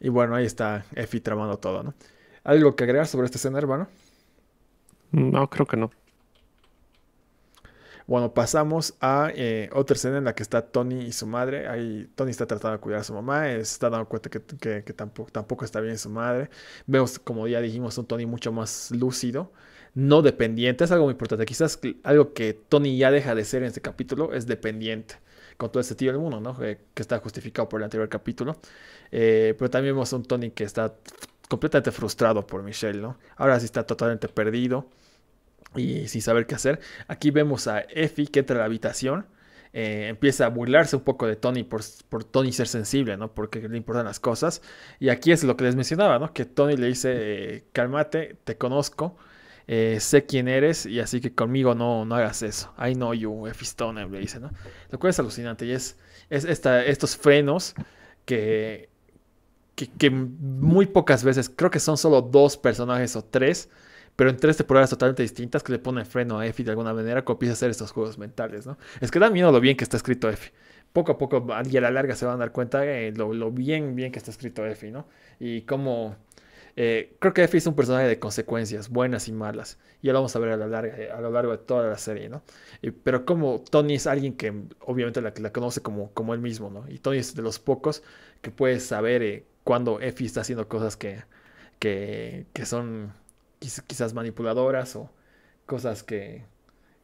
Y bueno, ahí está Effie tramando todo, ¿no? ¿Algo que agregar sobre este escena, hermano? No, creo que no. Bueno, pasamos a eh, otra escena en la que está Tony y su madre. Ahí Tony está tratando de cuidar a su mamá, eh, está dando cuenta que, tampoco, tampoco está bien su madre. Vemos, como ya dijimos, un Tony mucho más lúcido no dependiente. Es algo muy importante. Quizás algo que Tony ya deja de ser en este capítulo es dependiente. Con todo ese tío del mundo, ¿no? Eh, que está justificado por el anterior capítulo. pero también vemos un Tony que está completamente frustrado por Michelle, ¿no? Ahora sí está totalmente perdido y sin saber qué hacer. Aquí vemos a Effie que entra a la habitación. Eh, empieza a burlarse un poco de Tony por, Tony ser sensible, ¿no? Porque le importan las cosas. Y aquí es lo que les mencionaba, ¿no? Que Tony le dice, eh, cálmate, te conozco, eh, sé quién eres y así que conmigo no, no hagas eso. I know you, Effie Stone, le dice, ¿no? Lo cual es alucinante y es, estos frenos que, que muy pocas veces, creo que son solo dos personajes o tres, pero en tres temporadas totalmente distintas que le ponen freno a Effie de alguna manera, que a hacer estos juegos mentales, ¿no? Es que da miedo lo bien que está escrito Effie. Poco a poco y a la larga se van a dar cuenta de eh, lo, bien, bien que está escrito Effie, ¿no? Y como eh, creo que Effie es un personaje de consecuencias, buenas y malas. Y ya lo vamos a ver a, la larga, eh, a lo largo de toda la serie, ¿no? pero como Tony es alguien que obviamente la, la conoce como, como él mismo, ¿no? Y Tony es de los pocos que puede saber cuando Effie está haciendo cosas que, que, que son quizás manipuladoras o cosas que...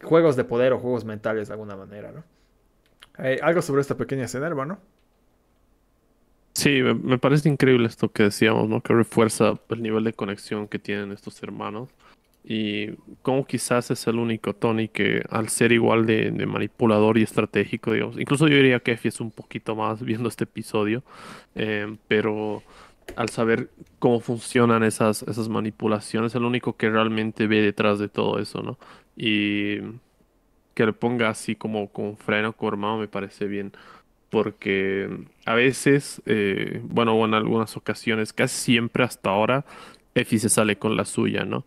Juegos de poder o juegos mentales de alguna manera, ¿no? Eh, algo sobre esta pequeña escena, hermano. Sí, me, parece increíble esto que decíamos, ¿no? Que refuerza el nivel de conexión que tienen estos hermanos. Y como quizás es el único Tony que al ser igual de, manipulador y estratégico, digamos, incluso yo diría que Effie es un poquito más viendo este episodio, eh, pero al saber cómo funcionan esas, esas manipulaciones, el único que realmente ve detrás de todo eso, ¿no? Y que le ponga así como con freno cormado me parece bien. Porque a veces, eh, bueno, o en algunas ocasiones, casi siempre hasta ahora, Efi se sale con la suya, ¿no?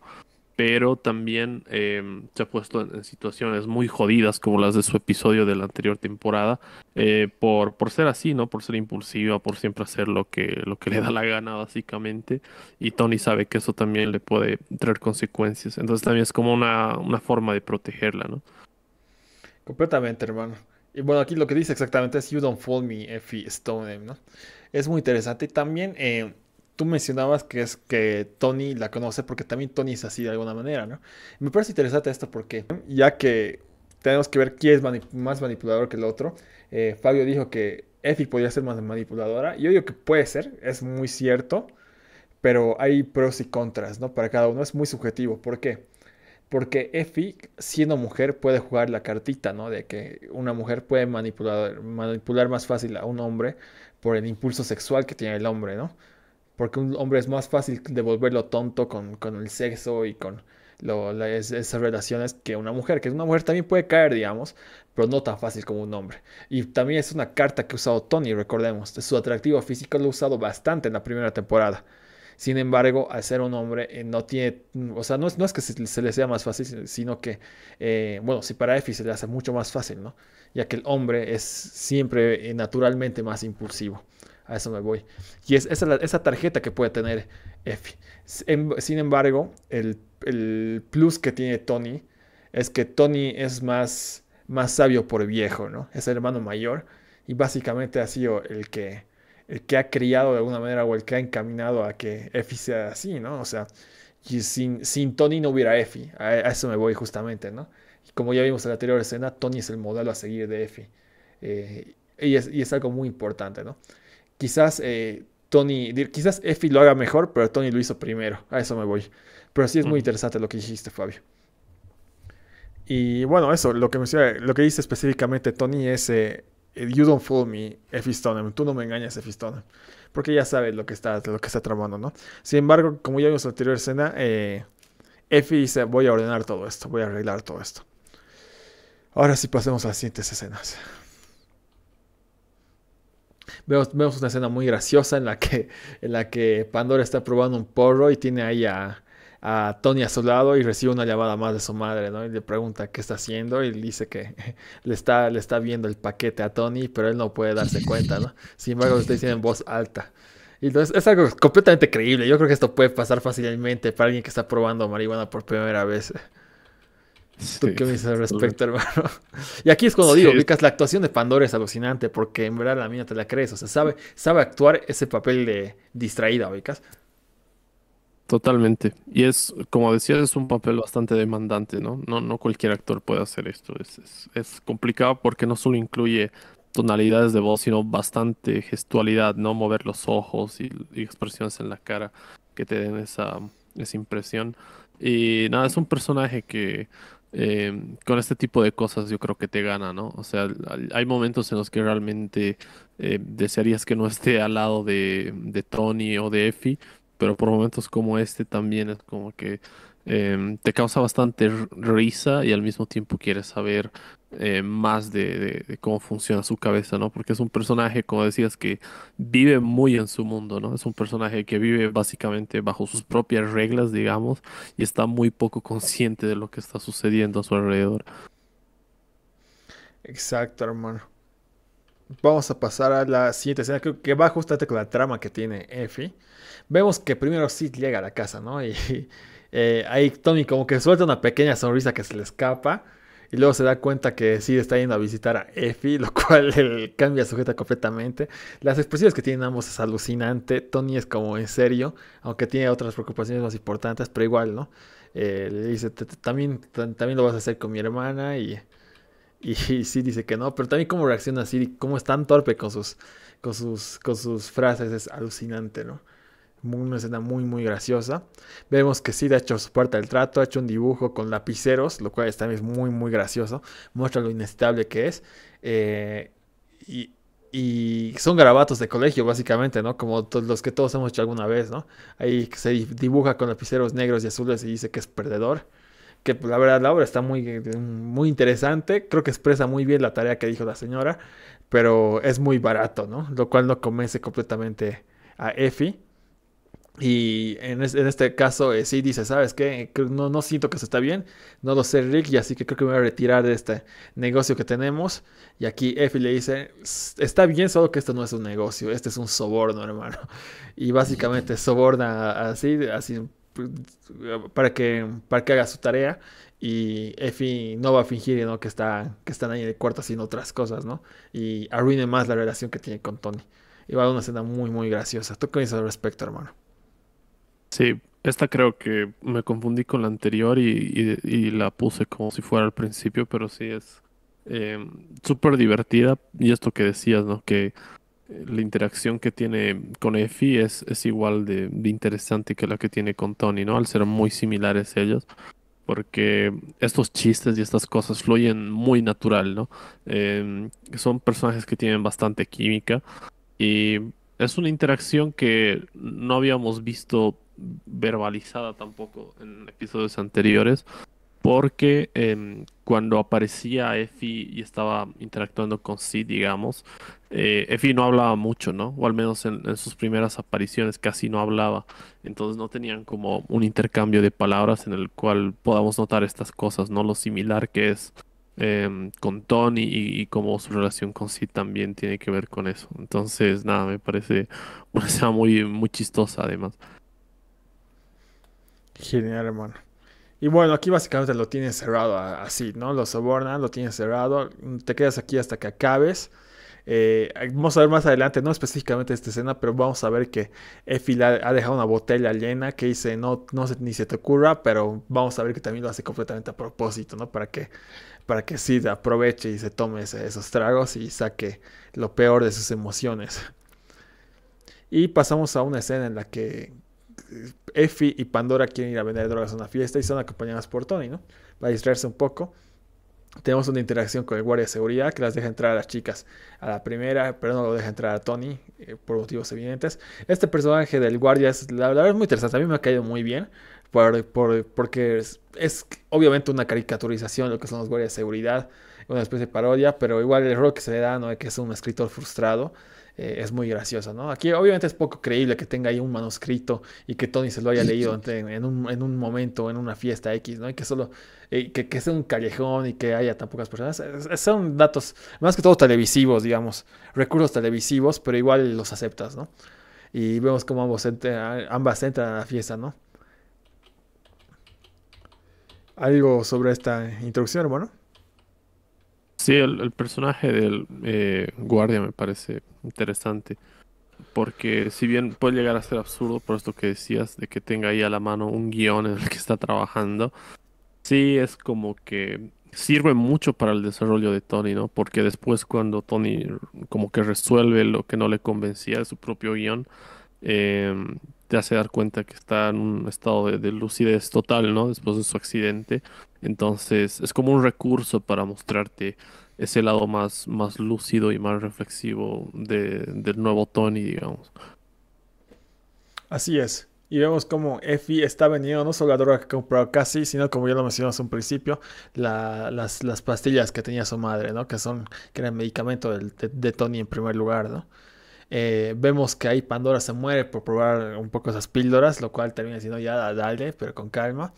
pero también em, se ha puesto en, situaciones muy jodidas como las de su episodio de la anterior temporada eh, por, por ser así, ¿no? Por ser impulsiva, por siempre hacer lo que, lo que le da la gana básicamente y Tony sabe que eso también le puede traer consecuencias, entonces también es como una, forma de protegerla, ¿no? Completamente, hermano. Y bueno, aquí lo que dice exactamente es You don't fool me, Effie Stone, ¿no? Es muy interesante y también... Eh, tú mencionabas que es que Tony la conoce porque también Tony es así de alguna manera, ¿no? Me parece interesante esto porque ya que tenemos que ver quién es más manipulador que el otro, eh, Fabio dijo que Effie podría ser más manipuladora. Yo digo que puede ser, es muy cierto, pero hay pros y contras, ¿no? Para cada uno es muy subjetivo. ¿Por qué? Porque Effie, siendo mujer, puede jugar la cartita, ¿no? De que una mujer puede manipular, manipular más fácil a un hombre por el impulso sexual que tiene el hombre, ¿no? porque un hombre es más fácil devolverlo tonto con, el sexo y con esas relaciones que una mujer, que una mujer también puede caer, digamos, pero no tan fácil como un hombre. Y también es una carta que ha usado Tony, recordemos, su atractivo físico lo ha usado bastante en la primera temporada. Sin embargo, al ser un hombre, eh, no tiene, mm, o sea, no es, que se, le sea más fácil, sino que, eh, bueno, si para Effie se le hace mucho más fácil, ¿no? Ya que el hombre es siempre eh, naturalmente más impulsivo. A eso me voy. Y es esa, tarjeta que puede tener Effie. Sin embargo, el, plus que tiene Tony es que Tony es más, más sabio por viejo, ¿no? Es el hermano mayor y básicamente ha sido el que, el que ha criado de alguna manera o el que ha encaminado a que Effie sea así, ¿no? O sea, sin, Tony no hubiera Effie. A, eso me voy justamente, ¿no? como ya vimos en la anterior escena, Tony es el modelo a seguir de Effie. Eh, y es algo muy importante, ¿no? Quizás eh, Tony, quizás Effie lo haga mejor, pero Tony lo hizo primero. A eso me voy. Pero sí es muy interesante lo que dijiste, Fabio. Y bueno, eso, lo que, me, lo que dice específicamente Tony es, eh, eh, you don't fool me, Effie Stone, Tú no me engañas, Effie Stone, Porque ya sabes lo que está, lo que tramando, ¿no? Sin embargo, como ya vimos en la anterior escena, eh, dice, voy a ordenar todo esto, voy a arreglar todo esto. Ahora sí pasemos a las siguientes escenas. Vemos, una escena muy graciosa en la, que, en la que Pandora está probando un porro y tiene ahí a, Tony a su lado y recibe una llamada más de su madre, ¿no? Y le pregunta qué está haciendo y dice que le está, le está viendo el paquete a Tony, pero él no puede darse cuenta, ¿no? Sin embargo, lo está diciendo en voz alta. Y entonces es algo completamente creíble. Yo creo que esto puede pasar fácilmente para alguien que está probando marihuana por primera vez. ¿Tú dices pues, respecto, hermano? Y aquí es cuando digo, Vicas, la actuación de Pandora es alucinante porque en verdad la mía te la crees. O sea, sabe, sabe actuar ese papel de distraída, Vicas. Totalmente. Y es, como decía, es un papel bastante demandante, ¿no? No, no cualquier actor puede hacer esto. Es, complicado porque no solo incluye tonalidades de voz, sino bastante gestualidad, ¿no? Mover los ojos y, y expresiones en la cara que te den esa, esa impresión. Y nada, es un personaje que Em, con este tipo de cosas yo creo que te gana, ¿no? O sea, hay momentos en los que realmente eh, desearías que no esté al lado de, Tony o de Effie, pero por momentos como este también es como que em, te causa bastante risa y al mismo tiempo quieres saber eh, más de, cómo funciona su cabeza, ¿no? Porque es un personaje, como decías, que vive muy en su mundo, ¿no? Es un personaje que vive básicamente bajo sus propias reglas, digamos, y está muy poco consciente de lo que está sucediendo a su alrededor. Exacto, hermano. Vamos a pasar a la siguiente escena, que va justamente con la trama que tiene Effie. Vemos que primero Sid llega a la casa, ¿no? Y eh, ahí Tommy como que suelta una pequeña sonrisa que se le escapa y luego se da cuenta que sí está yendo a visitar a Effie, lo cual él cambia sujeta completamente. Las expresiones que tienen ambos es alucinante, Tony es como en serio, aunque tiene otras preocupaciones más importantes, pero igual, ¿no? Eh, le dice, también, también lo vas a hacer con mi hermana y, y, sí dice que no, pero también cómo reacciona y cómo es tan torpe con sus, con sus, con sus frases, es alucinante, ¿no? una escena muy muy graciosa. Vemos que Sid ha hecho su parte del trato, ha hecho un dibujo con lapiceros, lo cual también es muy muy gracioso, muestra lo inestable que es. Eh, y, son grabatos de colegio básicamente, ¿no? Como los que todos hemos hecho alguna vez, ¿no? Ahí se dibuja con lapiceros negros y azules y dice que es perdedor. Que pues, la verdad la obra está muy, muy interesante, creo que expresa muy bien la tarea que dijo la señora, pero es muy barato, ¿no? Lo cual no convence completamente a Effie y en, este caso eh, sí dice, ¿sabes qué? No, siento que eso está bien, no lo sé Rick, y así que creo que me voy a retirar de este negocio que tenemos. Y aquí Effie le dice, está bien, solo que esto no es un negocio, este es un soborno, hermano. Y básicamente soborna así, así para que, para que haga su tarea y Effie no va a fingir Que, está, que están ahí en el cuarto haciendo otras cosas, ¿no? Y arruine más la relación que tiene con Tony. Y va a una escena muy, muy graciosa. ¿Tú qué dices al respecto, hermano? Sí, esta creo que me confundí con la anterior y, la puse como si fuera al principio, pero sí es em, súper divertida. Y esto que decías, ¿no? Que eh, la interacción que tiene con Effie es, es igual de, interesante que la que tiene con Tony, ¿no? Al ser muy similares ellos, porque estos chistes y estas cosas fluyen muy natural, ¿no? Em, son personajes que tienen bastante química y es una interacción que no habíamos visto verbalizada tampoco en episodios anteriores, porque em, cuando aparecía Effie y estaba interactuando con Sid, digamos, eh, Effie no hablaba mucho, ¿no? O al menos en, sus primeras apariciones casi no hablaba. Entonces no tenían como un intercambio de palabras en el cual podamos notar estas cosas, ¿no? Lo similar que es em, con Tony y, y cómo su relación con Sid también tiene que ver con eso. Entonces, nada, me parece una muy, muy chistosa además. Genial, hermano. Y bueno, aquí básicamente lo tienes cerrado así, ¿no? Lo sobornan, lo tienes cerrado, te quedas aquí hasta que acabes. Eh, vamos a ver más adelante, no específicamente esta escena, pero vamos a ver que Effie ha dejado una botella llena que dice, no, no sé ni se te ocurra, pero vamos a ver que también lo hace completamente a propósito, ¿no? Para que, para que Sid aproveche y se tome esos tragos y saque lo peor de sus emociones. Y pasamos a una escena en la que Effie y Pandora quieren ir a vender drogas a una fiesta y son acompañadas por Tony, ¿no? Para distraerse un poco. Tenemos una interacción con el guardia de seguridad que las deja entrar a las chicas a la primera, pero no lo deja entrar a Tony eh, por motivos evidentes. Este personaje del guardia es, la, verdad es muy interesante, a mí me ha caído muy bien porque es, obviamente una caricaturización de lo que son los guardias de seguridad, una especie de parodia, pero igual el error que se le da no es que es un escritor frustrado eh, es muy gracioso, ¿no? Aquí obviamente es poco creíble que tenga ahí un manuscrito y que Tony se lo haya leído en, un, momento, en una fiesta X, ¿no? Y que solo, que, que sea un callejón y que haya tan pocas personas. son datos, más que todo televisivos, digamos, recursos televisivos, pero igual los aceptas, ¿no? Y vemos cómo ambos ambas entran a la fiesta, ¿no? Algo sobre esta introducción, hermano. Sí, el, personaje del eh, guardia me parece interesante. Porque si bien puede llegar a ser absurdo por esto que decías, de que tenga ahí a la mano un guión en el que está trabajando, sí es como que sirve mucho para el desarrollo de Tony, ¿no? Porque después cuando Tony como que resuelve lo que no le convencía de su propio guión, eh, em, te hace dar cuenta que está en un estado de, lucidez total, ¿no? Después de su accidente. Entonces, es como un recurso para mostrarte ese lado más, más lúcido y más reflexivo del nuevo Tony, digamos. Así es. Y vemos como Effie está vendiendo no solo la droga que comprado casi, sino como ya lo mencionamos un principio, las, pastillas que tenía su madre, ¿no? Que son, que medicamento de Tony en primer lugar, ¿no? Eh, vemos que ahí Pandora se muere por probar un poco esas píldoras, lo cual termina siendo ya dale, pero con calma.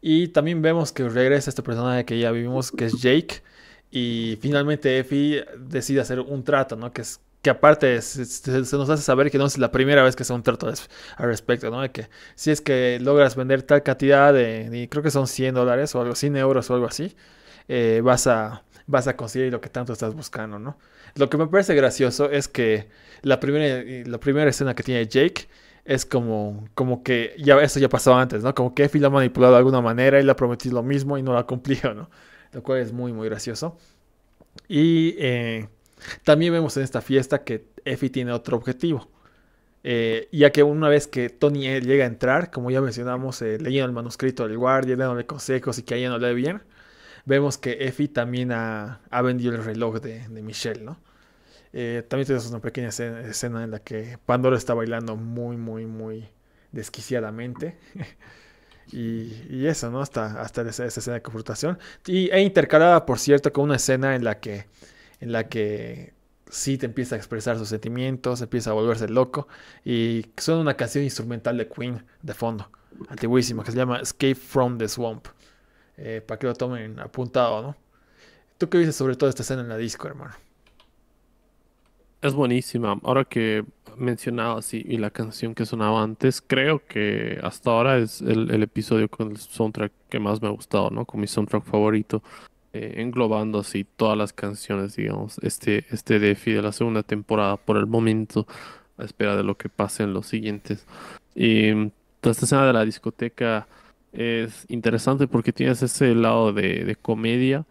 Y también vemos que regresa este personaje que ya vimos, que es Jake. Y finalmente Effie decide hacer un trato, ¿no? Que es que aparte se, nos hace saber que no es la primera vez que hace un trato al respecto, ¿no? De que si es que logras vender tal cantidad de, creo que son 100 dólares o algo, 100 euros o algo así, eh, vas, a, vas a conseguir lo que tanto estás buscando, ¿no? Lo que me parece gracioso es que la primera, la primera escena que tiene Jake es como, como que ya eso ya pasado antes, ¿no? Como que Effie la ha manipulado de alguna manera y le ha prometido lo mismo y no la ha cumplido, ¿no? Lo cual es muy, muy gracioso. Y eh, también vemos en esta fiesta que Effie tiene otro objetivo. Eh, ya que una vez que Tony e llega a entrar, como ya mencionamos, eh, leyendo el manuscrito del guardia, dándole consejos y que a ella no le bien, Vemos que Effie también ha, vendido el reloj de, Michelle, ¿no? Eh, también tenemos una pequeña escena, en la que Pandora está bailando muy, muy, muy desquiciadamente. y, eso, ¿no? Hasta, hasta esa, escena de confrontación. Y, e intercalada, por cierto, con una escena en la que, en la que empieza a expresar sus sentimientos, empieza a volverse loco. Y suena una canción instrumental de Queen de fondo, antiguísima, que se llama Escape from the Swamp. Eh, para que lo tomen apuntado, ¿no? ¿Tú qué dices sobre toda esta escena en la disco, hermano? Es buenísima. Ahora que mencionaba así y la canción que sonaba antes, creo que hasta ahora es el, episodio con el soundtrack que más me ha gustado, ¿no? Con mi soundtrack favorito, eh, englobando así todas las canciones, digamos, este, este defi de la segunda temporada por el momento, a espera de lo que pase en los siguientes. Y mm, toda esta escena de la discoteca es interesante porque tienes ese lado de, de comedia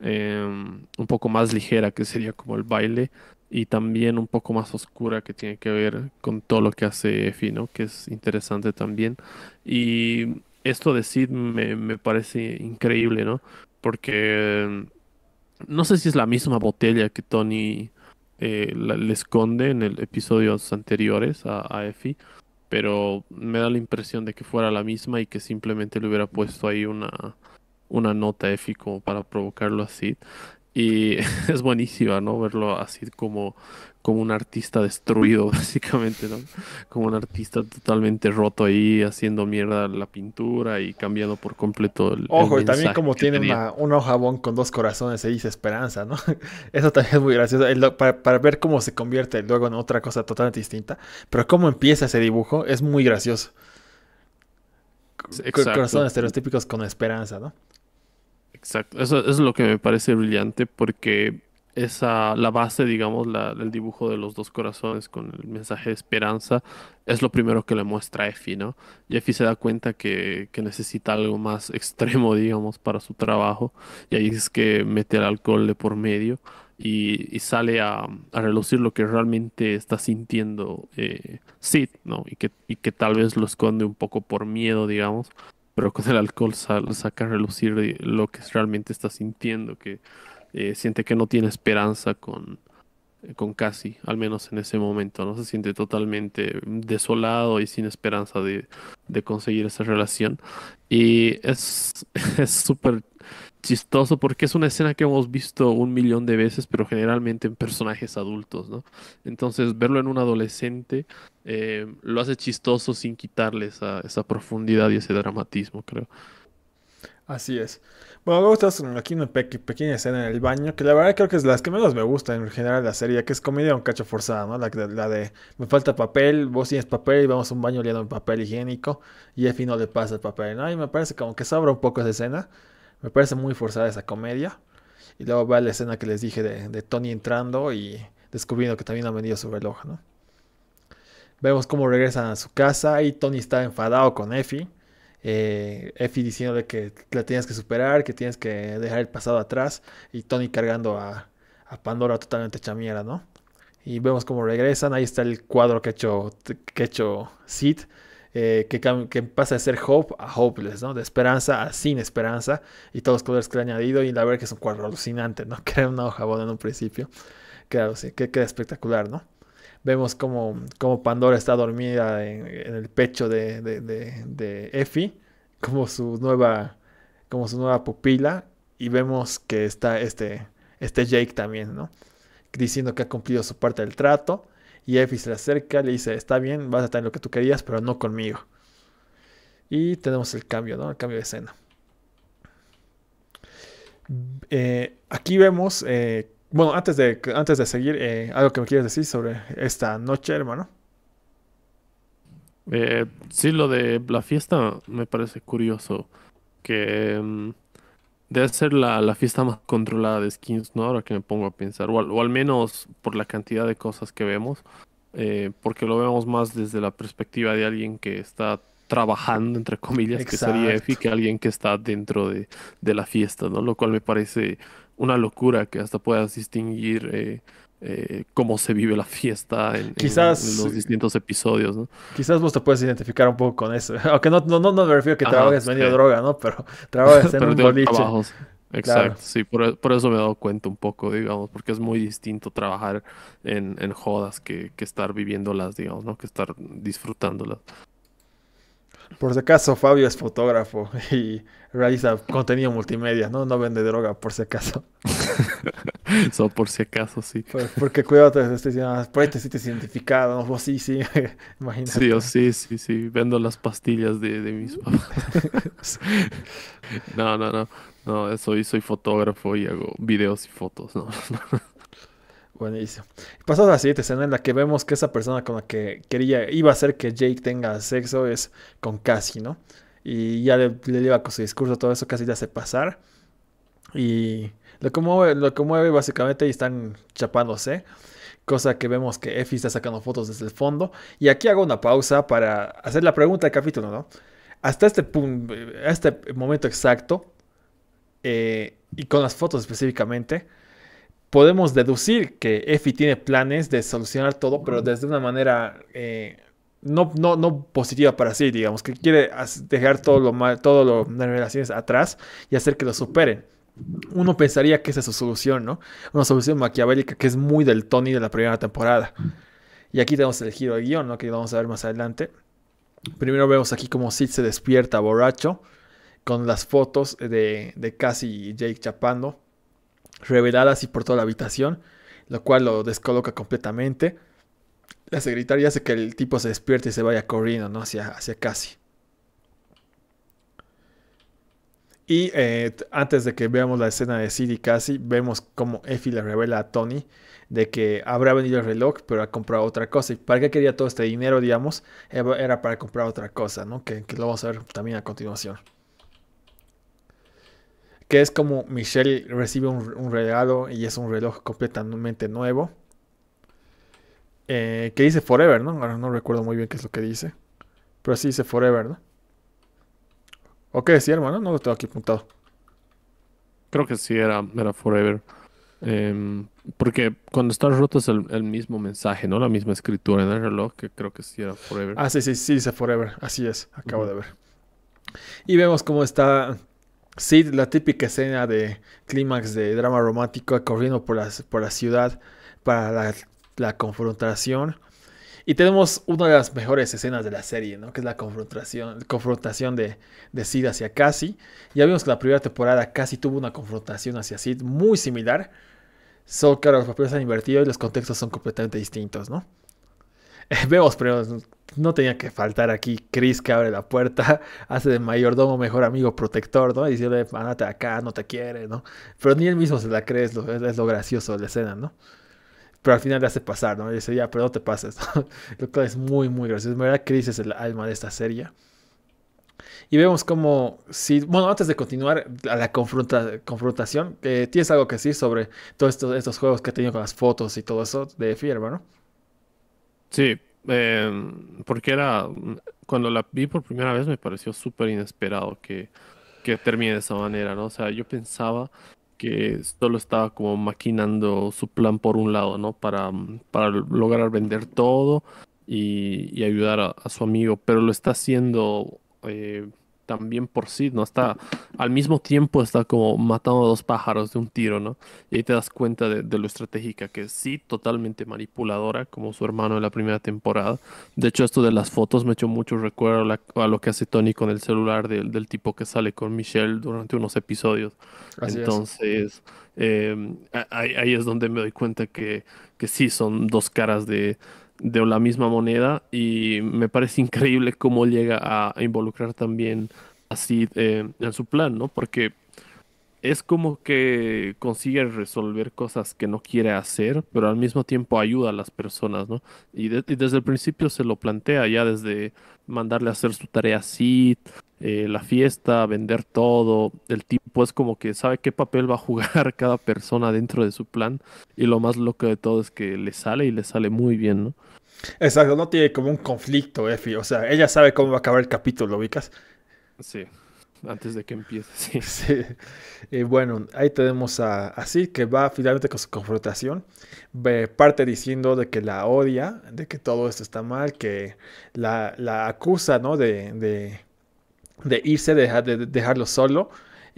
em, un poco más ligera que sería como el baile y también un poco más oscura que tiene que ver con todo lo que hace ¿no? que es interesante también. Y esto de Sid me, me parece increíble, ¿no? Porque em, no sé si es la misma botella que Tony eh, le esconde en el episodios anteriores a, a Effie pero me da la impresión de que fuera la misma y que simplemente le hubiera puesto ahí una, una nota F como para provocarlo así. Y es buenísima, ¿no? Verlo así como, como un artista destruido, básicamente, ¿no? Como un artista totalmente roto ahí, haciendo mierda la pintura y cambiando por completo el. Ojo, y también como tiene una, un jabón con dos corazones, se dice esperanza, ¿no? Eso también es muy gracioso. para, ver cómo se convierte luego en otra cosa totalmente distinta. Pero cómo empieza ese dibujo es muy gracioso. Corazones estereotípicos con esperanza, ¿no? Exacto. eso es lo que me parece brillante porque esa, la base, digamos, la, el dibujo de los dos corazones con el mensaje de esperanza, es lo primero que le muestra a Effie, ¿no? Y Effie se da cuenta que, que, necesita algo más extremo, digamos, para su trabajo, y ahí es que mete el alcohol de por medio y, sale a, relucir lo que realmente está sintiendo eh, Sid, ¿no? Y que, que tal vez lo esconde un poco por miedo, digamos, pero con el alcohol saca a relucir lo que realmente está sintiendo, que eh, siente que no tiene esperanza con, con casi al menos en ese momento, ¿no? Se siente totalmente desolado y sin esperanza de, de conseguir esa relación. Y es súper chistoso porque es una escena que hemos visto un millón de veces, pero generalmente en personajes adultos, ¿no? Entonces verlo en un adolescente eh, lo hace chistoso sin quitarle esa profundidad y ese dramatismo, creo. Así es. Bueno, luego estás aquí una pequeña escena en el baño, que la verdad creo que es las que menos me gusta en general la serie, que es comedia un cacho forzada, ¿no? La, de me falta papel, vos tienes papel y vamos a un baño oliendo papel higiénico y Effie no le pasa el papel, ¿no? Y me parece como que sobra un poco esa escena, me parece muy forzada esa comedia. Y luego va la escena que les dije de, Tony entrando y descubriendo que también ha venido su reloj, ¿no? Vemos cómo regresan a su casa y Tony está enfadado con Effie eh, Effie de que la tienes que superar, que tienes que dejar el pasado atrás, y Tony cargando a, Pandora totalmente chamiera, ¿no? Y vemos cómo regresan, ahí está el cuadro que ha hecho, que hecho Sid, eh, que, pasa de ser Hope a Hopeless, ¿no? De esperanza a sin esperanza, y todos los colores que le han añadido, y la verdad que es un cuadro alucinante, ¿no? Que era una hoja en un principio, que queda espectacular, ¿no? Vemos como, como Pandora está dormida en, el pecho de, de, Effie, como su nueva, como su nueva pupila. Y vemos que está este, este Jake también, ¿no? Diciendo que ha cumplido su parte del trato. Y Effie se le acerca, le dice, está bien, vas a tener lo que tú querías, pero no conmigo. Y tenemos el cambio, ¿no? El cambio de escena. Eh, aquí vemos eh, bueno, antes de, antes de seguir, eh, algo que me quieres decir sobre esta noche, hermano. Eh, sí, lo de la fiesta me parece curioso. Que mm, debe ser la, fiesta más controlada de skins, ¿no? Ahora que me pongo a pensar. O al, menos por la cantidad de cosas que vemos. Eh, porque lo vemos más desde la perspectiva de alguien que está trabajando, entre comillas, que sería Efi, que alguien que está dentro de, de la fiesta, ¿no? Lo cual me parece una locura que hasta puedas distinguir eh, eh, cómo se vive la fiesta en, los distintos episodios, ¿no? Quizás vos te puedes identificar un poco con eso. Aunque no, no, me refiero a que trabajes medio droga, ¿no? Pero trabajes en un boliche. Exacto, sí, por, por, eso me he dado cuenta un poco, digamos, porque es muy distinto trabajar en, en jodas que, que, estar viviéndolas, digamos, ¿no? Que estar disfrutándolas. Por si acaso, Fabio es fotógrafo y realiza contenido multimedia, ¿no? No vende droga, por si acaso. Solo por si acaso, sí. porque cuídate, ah, por ahí te sientes identificado, ¿no? sí, sí, imagínate. Sí, o sí, sí, sí, vendo las pastillas de, de mis papás. no, no, no, no, soy, soy fotógrafo y hago videos y fotos, ¿no? Buenísimo. Pasamos a la siguiente escena en la que vemos que esa persona con la que quería, iba a hacer que Jake tenga sexo es con Cassie, ¿no? Y ya le, lleva con su discurso todo eso, Cassie le hace pasar. Y lo que lo conmueve básicamente y están chapándose. Cosa que vemos que Effie está sacando fotos desde el fondo. Y aquí hago una pausa para hacer la pregunta del capítulo, ¿no? Hasta este, eh, este momento exacto, eh, y con las fotos específicamente, podemos deducir que Effie tiene planes de solucionar todo, pero desde una manera eh, no, no, positiva para sí, digamos, que quiere dejar todo lo mal, todas las relaciones atrás y hacer que lo superen. Uno pensaría que esa es su solución, ¿no? Una solución maquiavélica que es muy del Tony de la primera temporada. Y aquí tenemos el giro de guión, ¿no? Que vamos a ver más adelante. Primero vemos aquí cómo Sid se despierta borracho con las fotos de, de Cassie y Jake chapando revelada así por toda la habitación, lo cual lo descoloca completamente. La secretaria hace que el tipo se despierte y se vaya corriendo, ¿no? Hacia, hacia casi. Y eh, antes de que veamos la escena de Sid y Cassie, vemos cómo Effie le revela a Tony de que habrá venido el reloj, pero ha comprado otra cosa. ¿Y para qué quería todo este dinero, digamos? Era para comprar otra cosa, ¿no? Que, que lo vamos a ver también a continuación que es como Michelle recibe un, regalo y es un reloj completamente nuevo. Eh, que dice Forever, ¿no? Ahora no recuerdo muy bien qué es lo que dice. Pero sí dice Forever, ¿no? Ok, sí, hermano? No lo tengo aquí apuntado. Creo que sí era, era Forever. Em, porque cuando está roto es el, mismo mensaje, ¿no? La misma escritura en el reloj, que creo que sí era Forever. Ah, sí, sí, sí dice Forever. Así es, acabo de ver. Y vemos cómo está Sid, la típica escena de clímax de drama romántico corriendo por la, ciudad para la, confrontación. Y tenemos una de las mejores escenas de la serie, ¿no? Que es la confrontación, confrontación de, Sid hacia Cassie. Ya vimos que la primera temporada Cassie tuvo una confrontación hacia Sid muy similar. Solo que ahora los papeles han invertido y los contextos son completamente distintos, ¿no? vemos, pero no tenía que faltar aquí Chris que abre la puerta, hace de mayordomo mejor amigo protector, ¿no? Y Diciéndole, andate acá, no te quiere, ¿no? Pero ni él mismo se la cree, es lo, gracioso de la escena, ¿no? Pero al final le hace pasar, ¿no? Y dice, ya, pero no te pases, ¿no? Lo cual es muy, muy gracioso. En verdad, Chris es el alma de esta serie. Y vemos como, si, bueno, antes de continuar a la confronta, confrontación, eh, ¿tienes algo que decir sobre todos estos, estos juegos que he tenido con las fotos y todo eso de Fierba, no? Sí, em, porque era, cuando la vi por primera vez me pareció súper inesperado que, termine de esa manera, ¿no? O sea, yo pensaba que solo estaba como maquinando su plan por un lado, ¿no? Para, para lograr vender todo y, ayudar a, su amigo, pero lo está haciendo eh, también por sí, ¿no? Está, al mismo tiempo está como matando a dos pájaros de un tiro, ¿no? Y ahí te das cuenta de, lo estratégica que es, sí, totalmente manipuladora, como su hermano en la primera temporada. De hecho, esto de las fotos me hecho mucho recuerdo a, lo que hace Tony con el celular del tipo que sale con Michelle durante unos episodios. Entonces, eh, ahí, ahí, es donde me doy cuenta que, que sí, son dos caras de de la misma moneda y me parece increíble cómo llega a involucrar también así eh, en su plan, ¿no? Porque es como que consigue resolver cosas que no quiere hacer, pero al mismo tiempo ayuda a las personas, ¿no? Y, desde el principio se lo plantea, ya desde mandarle a hacer su tarea así, eh, la fiesta, vender todo. El tipo es como que sabe qué papel va a jugar cada persona dentro de su plan. Y lo más loco de todo es que le sale y le sale muy bien, ¿no? Exacto, no tiene como un conflicto, Efi. O sea, ella sabe cómo va a acabar el capítulo, ¿lo ubicas? Sí. Antes de que empiece, sí. Y eh, bueno, ahí tenemos a, así que va finalmente con su confrontación. Parte diciendo de que la odia, de que todo esto está mal, que la, acusa, ¿no? De, irse, de dejarlo solo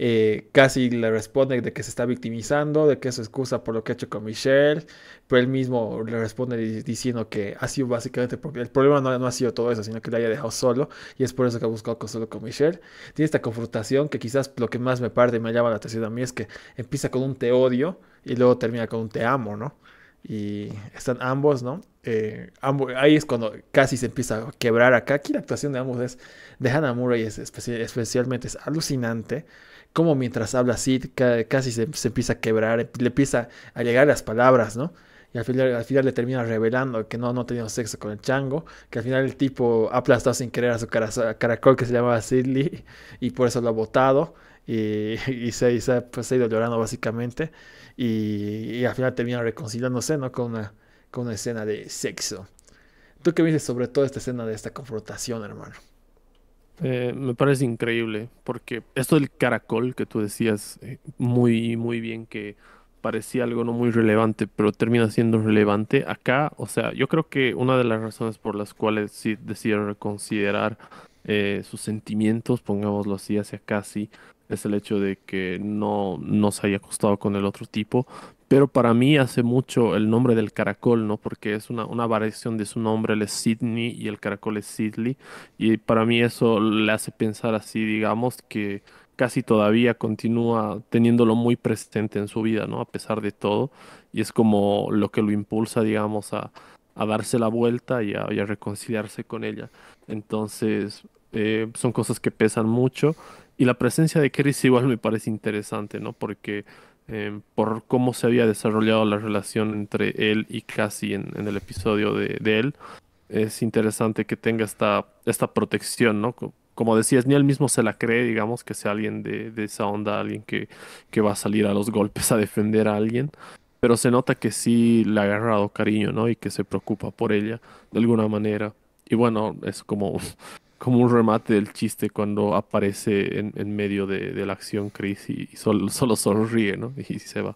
eh, casi le responde de que se está victimizando, de que es excusa por lo que ha hecho con Michelle, pero él mismo le responde diciendo que ha sido básicamente porque el problema no, ha sido todo eso, sino que le haya dejado solo y es por eso que ha buscado consuelo con Michelle. Tiene esta confrontación que quizás lo que más me parte y me llama la atención a mí es que empieza con un te odio y luego termina con un te amo, ¿no? y están ambos, ¿no? Eh, ahí es cuando casi se empieza a quebrar acá. Aquí la actuación de ambos es, de Hannah Murray es especialmente es alucinante como mientras habla Sid casi se, empieza a quebrar, le empieza a llegar las palabras, ¿no? Y al final, al final le termina revelando que no, no tenido sexo con el chango, que al final el tipo ha aplastado sin querer a su caracol que se llamaba Sidley y por eso lo ha botado y, pues, se, ha ido llorando básicamente y, al final termina reconciliándose, ¿no? Con una, con una escena de sexo. ¿Tú qué dices sobre toda esta escena de esta confrontación, hermano? Eh, me parece increíble, porque esto del caracol que tú decías eh, muy, muy bien, que parecía algo no muy relevante, pero termina siendo relevante. Acá, o sea, yo creo que una de las razones por las cuales sí decidieron reconsiderar eh, sus sentimientos, pongámoslo así, hacia casi, es el hecho de que no nos haya costado con el otro tipo, pero para mí hace mucho el nombre del caracol, ¿no? Porque es una, una variación de su nombre, él es Sidney y el caracol es Sidley. Y para mí eso le hace pensar así, digamos, que casi todavía continúa teniéndolo muy presente en su vida, ¿no? A pesar de todo. Y es como lo que lo impulsa, digamos, a, darse la vuelta y a, reconciliarse con ella. Entonces, eh, son cosas que pesan mucho. Y la presencia de Chris igual me parece interesante, ¿no? Porque Em, por cómo se había desarrollado la relación entre él y Cassie en, el episodio de, él, es interesante que tenga esta, esta protección, ¿no? Como decías, ni él mismo se la cree, digamos, que sea alguien de, esa onda, alguien que, que va a salir a los golpes a defender a alguien pero se nota que sí le ha agarrado cariño, ¿no? Y que se preocupa por ella de alguna manera. Y bueno, es como como un remate del chiste cuando aparece en, medio de, la acción Chris y, solo, solo, sonríe, ¿no? Y, se va.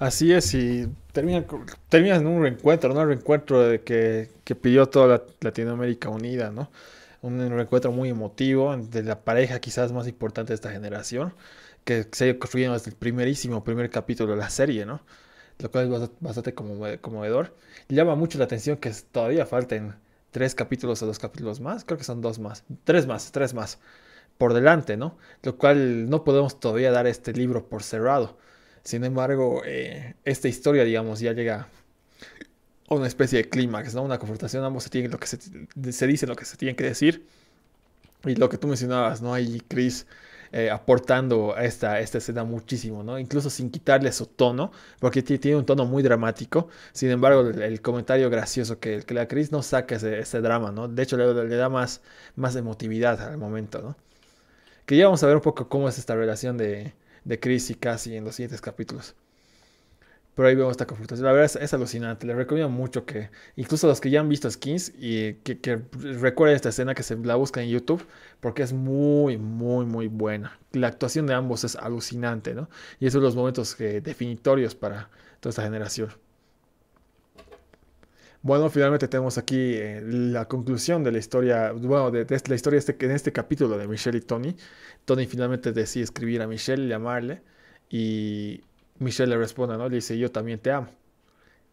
Así es, y termina, en un reencuentro, ¿no? Un reencuentro de que, pidió toda la, Latinoamérica unida, ¿no? Un reencuentro muy emotivo de la pareja quizás más importante de esta generación, que se construyen desde el primerísimo, primer capítulo de la serie, ¿no? Lo cual es bastante conmovedor. Llama mucho la atención que todavía falten tres capítulos a dos capítulos más, creo que son dos más, tres más, tres más por delante, ¿no? Lo cual no podemos todavía dar este libro por cerrado. Sin embargo, eh, esta historia, digamos, ya llega a una especie de clímax, ¿no? Una confrontación, ambos se tienen lo que se, se dicen lo que se tienen que decir. Y lo que tú mencionabas, ¿no? Ahí Chris eh, aportando a esta, escena muchísimo, ¿no? Incluso sin quitarle su tono, porque tiene un tono muy dramático. Sin embargo, el, comentario gracioso que, que la Cris no saca ese, drama, ¿no? De hecho, le, da más, más emotividad al momento, ¿no? Que ya vamos a ver un poco cómo es esta relación de, de Chris y Cassie en los siguientes capítulos. Pero ahí vemos esta confrontación. La verdad es, alucinante. Les recomiendo mucho que, incluso a los que ya han visto skins, y que, recuerden esta escena, que se la buscan en YouTube, porque es muy, muy, muy buena. La actuación de ambos es alucinante, ¿no? Y esos son los momentos que, eh, definitorios para toda esta generación. Bueno, finalmente tenemos aquí eh, la conclusión de la historia, bueno, de, la historia este, en este capítulo de Michelle y Tony. Tony finalmente decide escribir a Michelle y llamarle. Y Michelle le responde, ¿no? Le dice, yo también te amo.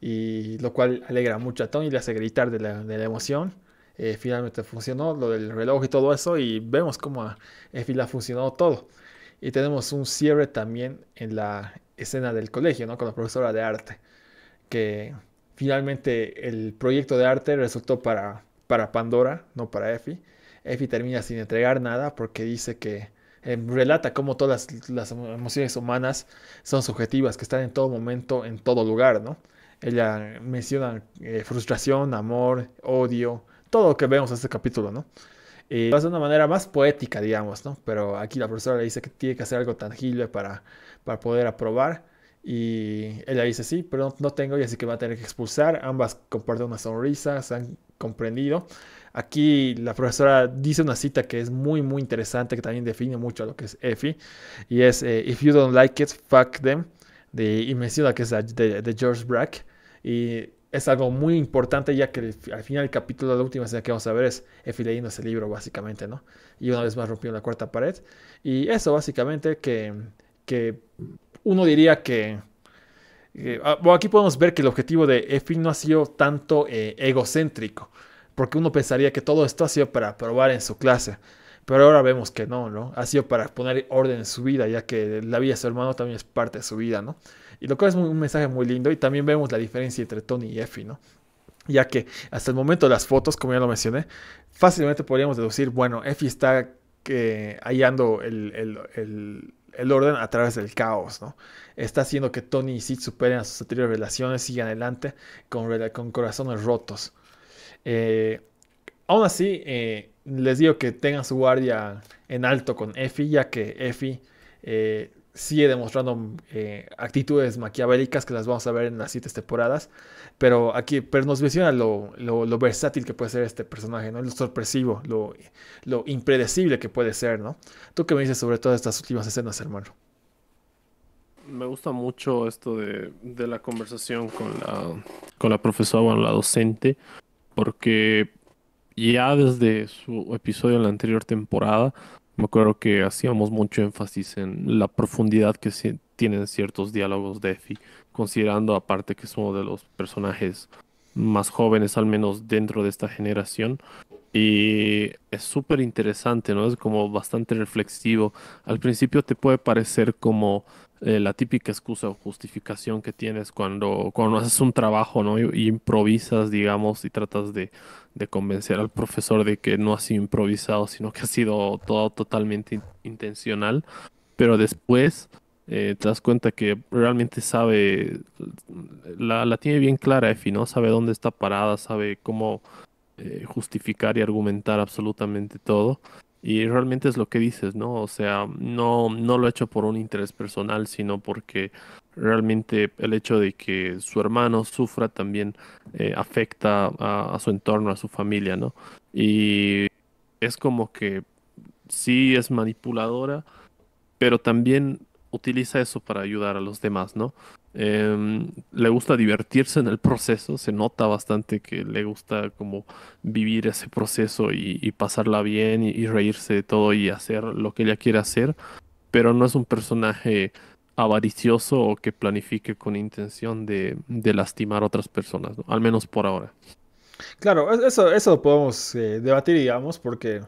Y lo cual alegra mucho a Tony, le hace gritar de la, emoción. Eh, finalmente funcionó lo del reloj y todo eso y vemos cómo a le ha funcionado todo. Y tenemos un cierre también en la escena del colegio, ¿no? Con la profesora de arte, que finalmente el proyecto de arte resultó para, para Pandora, no para Effie. Effie termina sin entregar nada porque dice que eh, relata cómo todas las, emociones humanas son subjetivas, que están en todo momento, en todo lugar, ¿no? Ella menciona eh, frustración, amor, odio, todo lo que vemos en este capítulo, ¿no? Eh, de una manera más poética, digamos, ¿no? Pero aquí la profesora le dice que tiene que hacer algo tangible para, para poder aprobar. Y ella dice, sí, pero no, no tengo y así que va a tener que expulsar. Ambas comparten una sonrisa, se han comprendido. Aquí la profesora dice una cita que es muy, muy interesante, que también define mucho lo que es EFI, y es eh, If you don't like it, fuck them, de, y menciona que es de, George Brack, y es algo muy importante ya que al final del capítulo, la última escena que vamos a ver es Effie leyendo ese libro básicamente, ¿no? Y una vez más rompió la cuarta pared. Y eso básicamente que, uno diría que... Ah, aquí podemos ver que el objetivo de Effie no ha sido tanto eh, egocéntrico, porque uno pensaría que todo esto ha sido para probar en su clase. Pero ahora vemos que no, ¿no? Ha sido para poner orden en su vida, ya que la vida de su hermano también es parte de su vida, ¿no? Y lo cual es un mensaje muy lindo. Y también vemos la diferencia entre Tony y Effie, ¿no? Ya que hasta el momento de las fotos, como ya lo mencioné, fácilmente podríamos deducir, bueno, Effie está que eh, hallando el, orden a través del caos, ¿no? Está haciendo que Tony y Sid superen a sus anteriores relaciones, sigan adelante con, con corazones rotos. Eh, aún así, eh, les digo que tengan su guardia en alto con Effie, ya que Effie eh, sigue demostrando actitudes maquiavélicas que las vamos a ver en las siete temporadas. Pero aquí pero nos menciona lo, versátil que puede ser este personaje, ¿no? Lo sorpresivo, lo, impredecible que puede ser, ¿no? ¿Tú qué me dices sobre todas estas últimas escenas, hermano? me gusta mucho esto de, la conversación con la, con la profesora, bueno, la docente, porque ya desde su episodio en la anterior temporada, me acuerdo que hacíamos mucho énfasis en la profundidad que tienen ciertos diálogos de Effie, considerando aparte que es uno de los personajes más jóvenes, al menos dentro de esta generación. Y es súper interesante, ¿no? Es como bastante reflexivo. Al principio te puede parecer como eh, la típica excusa o justificación que tienes cuando, cuando haces un trabajo, ¿no? Y, improvisas, digamos, y tratas de, de, convencer al profesor de que no ha sido improvisado, sino que ha sido todo totalmente intencional. Pero después eh, te das cuenta que realmente sabe, la, tiene bien clara Efi, ¿no? Sabe dónde está parada, sabe cómo eh, justificar y argumentar absolutamente todo. Y realmente es lo que dices, ¿no? O sea, no, no lo ha hecho por un interés personal, sino porque realmente el hecho de que su hermano sufra también eh, afecta a, su entorno, a su familia, ¿no? Y es como que sí es manipuladora, pero también utiliza eso para ayudar a los demás, ¿no? Em, le gusta divertirse en el proceso, se nota bastante que le gusta como vivir ese proceso y, pasarla bien y, reírse de todo y hacer lo que ella quiere hacer, pero no es un personaje avaricioso o que planifique con intención de, lastimar a otras personas, al menos por ahora. Claro, eso, eso podemos eh, debatir, digamos, porque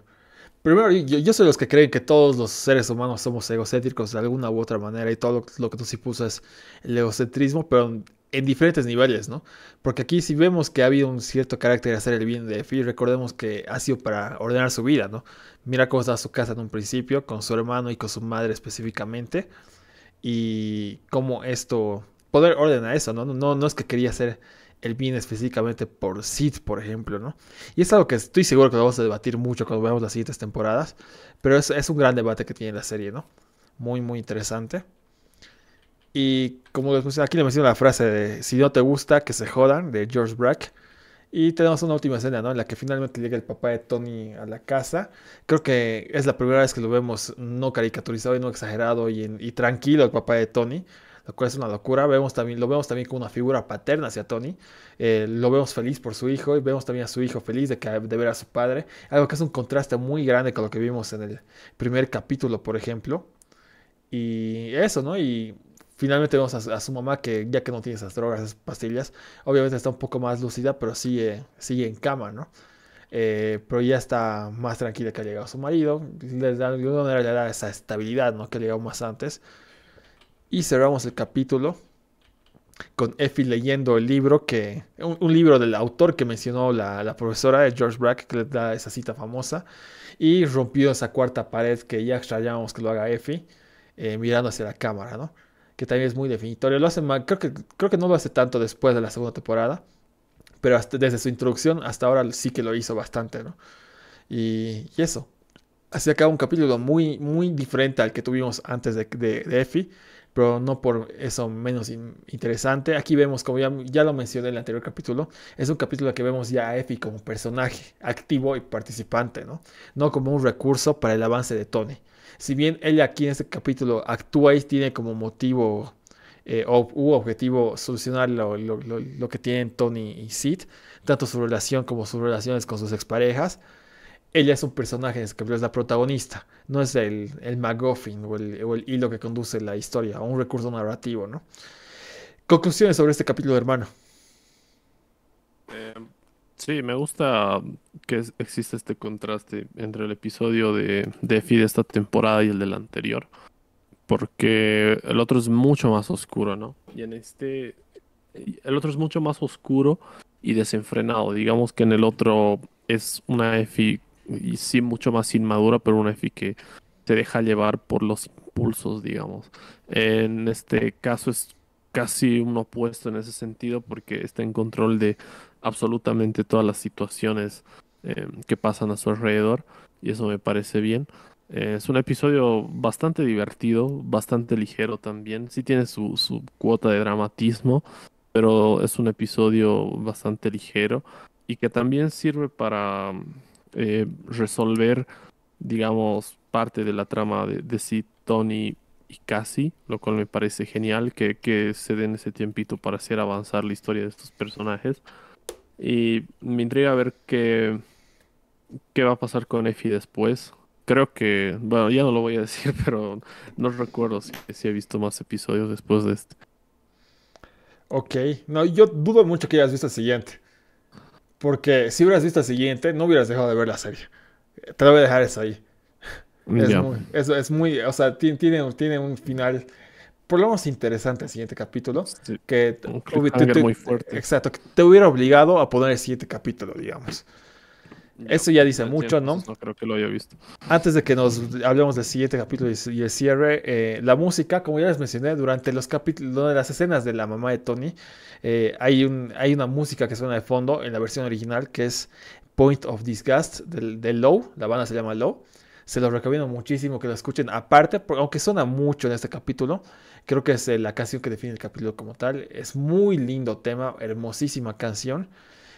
Primero, yo, soy soy los que creen que todos los seres humanos somos egocéntricos de alguna u otra manera y todo lo, que tú sí puso es el egocentrismo, pero en, diferentes niveles, ¿no? Porque aquí si vemos que ha habido un cierto carácter de hacer el bien de Phil, recordemos que ha sido para ordenar su vida, ¿no? Mira cómo estaba su casa en un principio, con su hermano y con su madre específicamente, y cómo esto, poder ordenar eso, ¿no? No, no, no es que quería ser el bien específicamente por Sid, por ejemplo, ¿no? Y es algo que estoy seguro que lo vamos a debatir mucho cuando veamos las siguientes temporadas, pero es, un gran debate que tiene la serie, ¿no? Muy, muy interesante. Y como les mencioné, aquí le menciono la frase de si no te gusta, que se jodan, de George Brack. Y tenemos una última escena, ¿no? En la que finalmente llega el papá de Tony a la casa. Creo que es la primera vez que lo vemos no caricaturizado y no exagerado y, y tranquilo el papá de Tony lo cual es una locura. Vemos también, lo vemos también como una figura paterna hacia Tony. Eh, lo vemos feliz por su hijo y vemos también a su hijo feliz de, de ver a su padre. Algo que es un contraste muy grande con lo que vimos en el primer capítulo, por ejemplo. Y eso, ¿no? Y finalmente vemos a, su mamá que ya que no tiene esas drogas, esas pastillas, obviamente está un poco más lúcida, pero sigue, sigue en cama, ¿no? Eh, pero ya está más tranquila que ha llegado su marido, de alguna manera le da esa estabilidad, ¿no? Que ha llegado más antes. Y cerramos el capítulo con Effie leyendo el libro que. un, libro del autor que mencionó la, profesora de George Brack, que le da esa cita famosa. Y rompió esa cuarta pared que ya extrañábamos que lo haga Effie, eh, mirando hacia la cámara, Que también es muy definitorio. Lo hace creo que, creo que no lo hace tanto después de la segunda temporada. Pero desde su introducción hasta ahora sí que lo hizo bastante, Y, eso. Así acaba un capítulo muy, muy diferente al que tuvimos antes de, de, de Effie pero no por eso menos interesante. Aquí vemos, como ya, lo mencioné en el anterior capítulo, es un capítulo que vemos ya a Effie como personaje activo y participante, ¿no? No como un recurso para el avance de Tony. Si bien él aquí en este capítulo actúa y tiene como motivo eh, u objetivo solucionar lo, lo, que tienen Tony y Sid, tanto su relación como sus relaciones con sus exparejas, ella es un personaje, es, que la protagonista, no es el, el MacGuffin o el, o hilo que conduce la historia o un recurso narrativo, ¿no? Conclusiones sobre este capítulo, hermano. Eh, sí, me gusta que existe este contraste entre el episodio de Efi de esta temporada y el del anterior, porque el otro es mucho más oscuro, ¿no? Y en este, el otro es mucho más oscuro y desenfrenado. Digamos que en el otro es una Efi y sí mucho más inmadura, pero una EFI que se deja llevar por los pulsos, digamos. En este caso es casi un opuesto en ese sentido porque está en control de absolutamente todas las situaciones em, que pasan a su alrededor y eso me parece bien. Eh, es un episodio bastante divertido, bastante ligero también, sí tiene su, su cuota de dramatismo, pero es un episodio bastante ligero y que también sirve para eh, resolver, digamos, parte de la trama de, de Sid, Tony y Cassie, lo cual me parece genial que, se den ese tiempito para hacer avanzar la historia de estos personajes. Y me intriga ver qué, qué va a pasar con Effie después. Creo que, bueno, ya no lo voy a decir, pero no recuerdo si, he visto más episodios después de este. Ok, no, yo dudo mucho que hayas visto el siguiente. Porque si hubieras visto el siguiente, no hubieras dejado de ver la serie. Te lo voy a dejar eso ahí. Es, muy, es, muy, o sea, tiene, tiene, un final, por lo menos interesante el siguiente capítulo. Que, un muy fuerte. Exacto, que te hubiera obligado a poner el siguiente capítulo, digamos. Eso ya dice mucho, ¿no? No creo que lo haya visto. Antes de que nos hablemos del siguiente capítulo y el cierre, eh, la música, como ya les mencioné, durante los capítulos, de las escenas de la mamá de Tony, eh, hay, un, hay una música que suena de fondo en la versión original que es Point of Disgust de Lowe. Low, la banda se llama Low. Se los recomiendo muchísimo que lo escuchen. Aparte, aunque suena mucho en este capítulo, creo que es eh, la canción que define el capítulo como tal. Es muy lindo tema, hermosísima canción.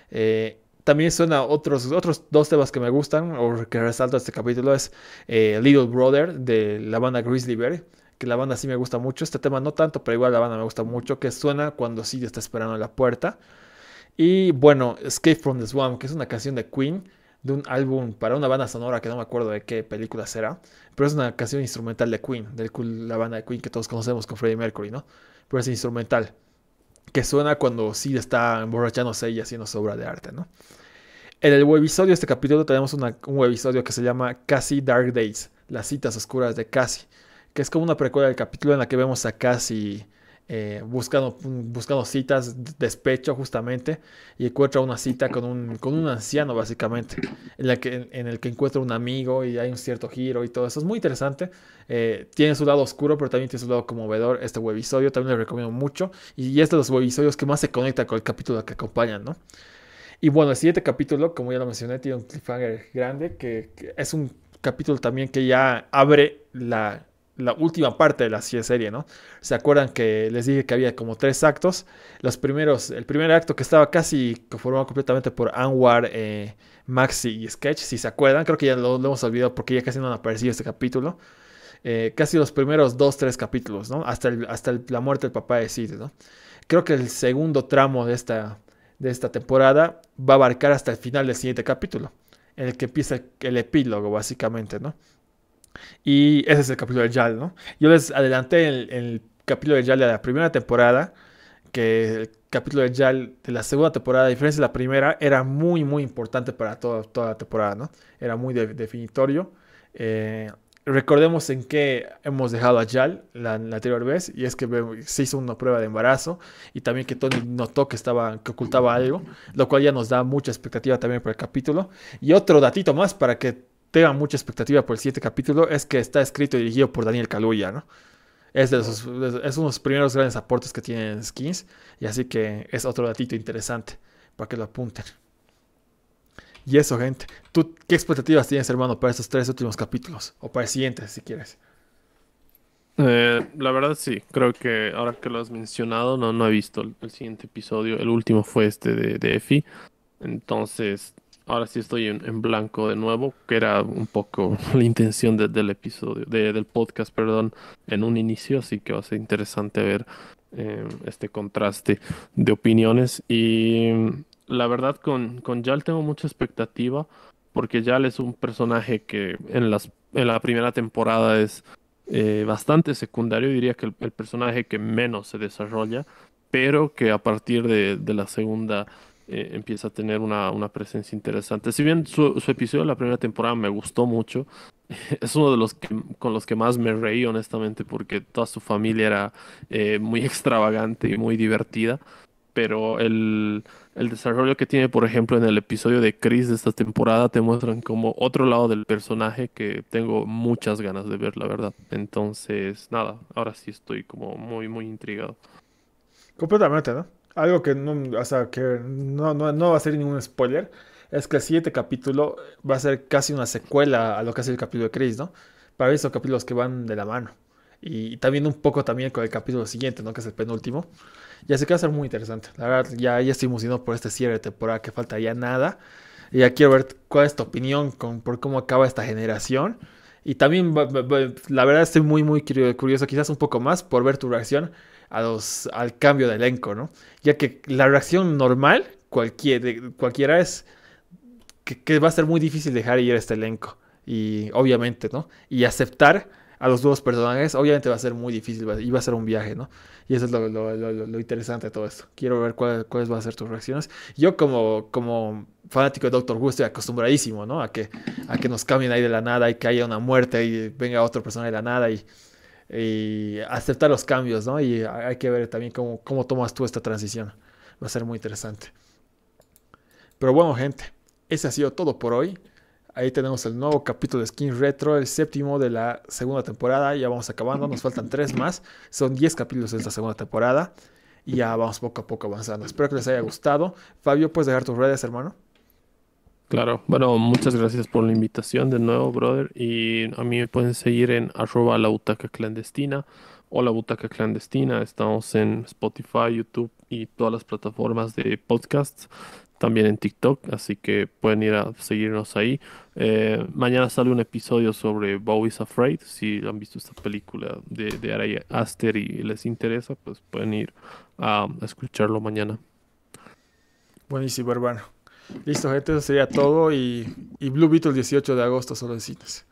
Eh, también suena otros, otros dos temas que me gustan o que resalto este capítulo es eh, Little Brother de la banda Grizzly Bear que la banda sí me gusta mucho este tema no tanto pero igual la banda me gusta mucho que suena cuando sí está esperando en la puerta y bueno Escape from the Swamp que es una canción de Queen de un álbum para una banda sonora que no me acuerdo de qué película será pero es una canción instrumental de Queen de la banda de Queen que todos conocemos con Freddie Mercury no pero es instrumental que suena cuando Sid está emborrachándose y haciendo su obra de arte, ¿no? En el webisodio de este capítulo tenemos un webisodio que se llama Cassie Dark Days, las citas oscuras de Cassie, que es como una precuela del capítulo en la que vemos a Cassie eh, buscando, mm, buscando citas, despecho justamente, y encuentra una cita con un, anciano básicamente, en, la que, en, el que encuentra un amigo y hay un cierto giro y todo eso. Es muy interesante. Eh, tiene su lado oscuro, pero también tiene su lado conmovedor este webisodio. También lo recomiendo mucho. Y, este es de los webisodios que más se conecta con el capítulo que acompañan, Y bueno, el siguiente capítulo, como ya lo mencioné, tiene un cliffhanger grande, que es un capítulo también que ya abre la, la última parte de la serie, ¿no? ¿Se acuerdan que les dije que había como tres actos? Los primeros, el primer acto que estaba casi conformado completamente por Anwar, eh, Maxi y Sketch, si se acuerdan, creo que ya lo, hemos olvidado porque ya casi no han aparecido este capítulo. Eh, casi los primeros dos, tres capítulos, ¿no? Hasta, hasta la muerte del papá de Sid, ¿no? Creo que el segundo tramo de esta, de esta temporada va a abarcar hasta el final del siguiente capítulo, en el que empieza el epílogo, básicamente, ¿no? Y ese es el capítulo de Yal, ¿no? Yo les adelanté el, el capítulo de Yal de la primera temporada, que el capítulo de Yal de la segunda temporada, a diferencia de la primera, era muy, muy importante para toda, toda la temporada, ¿no? Era muy definitorio. Eh, recordemos en qué hemos dejado a Yal la, la, anterior vez, y es que se hizo una prueba de embarazo y también que Tony notó que, estaba, que ocultaba algo, lo cual ya nos da mucha expectativa también para el capítulo. Y otro datito más para que tengo mucha expectativa por el siguiente capítulo es que está escrito y dirigido por Daniel Kaluuya, ¿no? Es, de esos... es uno de los primeros grandes aportes que tienen Skins, y así que es otro datito interesante para que lo apunten. Y eso, gente. ¿Tú qué expectativas tienes, hermano, para estos tres últimos capítulos? O para el siguiente, si quieres. Eh, la verdad sí, creo que ahora que lo has mencionado, no, he visto el, siguiente episodio. El último fue este de, de Effie. Entonces, Ahora sí estoy en, blanco de nuevo, que era un poco la intención del episodio, del podcast, perdón, en un inicio, así que va a ser interesante ver em, este contraste de opiniones. Y mm, la verdad con, con Yal tengo mucha expectativa, porque Yal es un personaje que en, las, en la primera temporada es eh, bastante secundario, diría que el, personaje que menos se desarrolla, pero que a partir de, de la segunda eh, empieza a tener una, presencia interesante. Si bien su, episodio de la primera temporada me gustó mucho, es uno de los con los que más me reí, honestamente, porque toda su familia era eh, muy extravagante y muy divertida. Pero el, el desarrollo que tiene, por ejemplo, en el episodio de Chris de esta temporada, te muestran como otro lado del personaje que tengo muchas ganas de ver, la verdad. Entonces, nada, ahora sí estoy como muy, muy intrigado. Completamente, ¿no? algo que no, o sea, que no, no, va a ser ningún spoiler, es que el siguiente capítulo va a ser casi una secuela a lo que hace el capítulo de Chris, ¿no? Para mí son capítulos que van de la mano. Y también un poco también con el capítulo siguiente, ¿no? Que es el penúltimo. Y así que va a ser muy interesante. La verdad, ya, ya estoy emocionado por este cierre de temporada que falta ya nada. Y ya quiero ver cuál es tu opinión por cómo acaba esta generación. Y también, la verdad, estoy muy, muy curioso, quizás un poco más por ver tu reacción a los, al cambio de elenco, ¿no? Ya que la reacción normal, cualquier, cualquiera es que, va a ser muy difícil dejar ir este elenco. Y obviamente, ¿no? Y aceptar a los nuevos personajes, obviamente va a ser muy difícil y va a ser un viaje, ¿no? Y eso es lo, interesante de todo esto. Quiero ver cuáles van a ser tus reacciones. Yo como, como fanático de Doctor Who estoy acostumbradísimo, ¿no? A que, a que nos cambien ahí de la nada y que haya una muerte y venga otro personaje de la nada y y aceptar los cambios, ¿no? Y hay que ver también cómo, cómo tomas tú esta transición. Va a ser muy interesante. Pero bueno, gente, ese ha sido todo por hoy. Ahí tenemos el nuevo capítulo de Skin Retro, el séptimo de la segunda temporada. Ya vamos acabando, nos faltan tres más. Son diez capítulos de esta segunda temporada. Y ya vamos poco a poco avanzando. Espero que les haya gustado. Fabio, ¿puedes dejar tus redes, hermano? Claro, bueno, muchas gracias por la invitación de nuevo, brother. Y a mí me pueden seguir en arroba la butaca clandestina o la butaca clandestina. Estamos en Spotify, YouTube y todas las plataformas de podcasts también en TikTok, así que pueden ir a seguirnos ahí. Eh, mañana sale un episodio sobre Bowie's Afraid. Si han visto esta película de, de Aster y les interesa, pues pueden ir a, a escucharlo mañana. Buenísimo, hermano. Listo, gente, eso sería todo. Y, y Blue Beetle 18 de agosto solo en cintas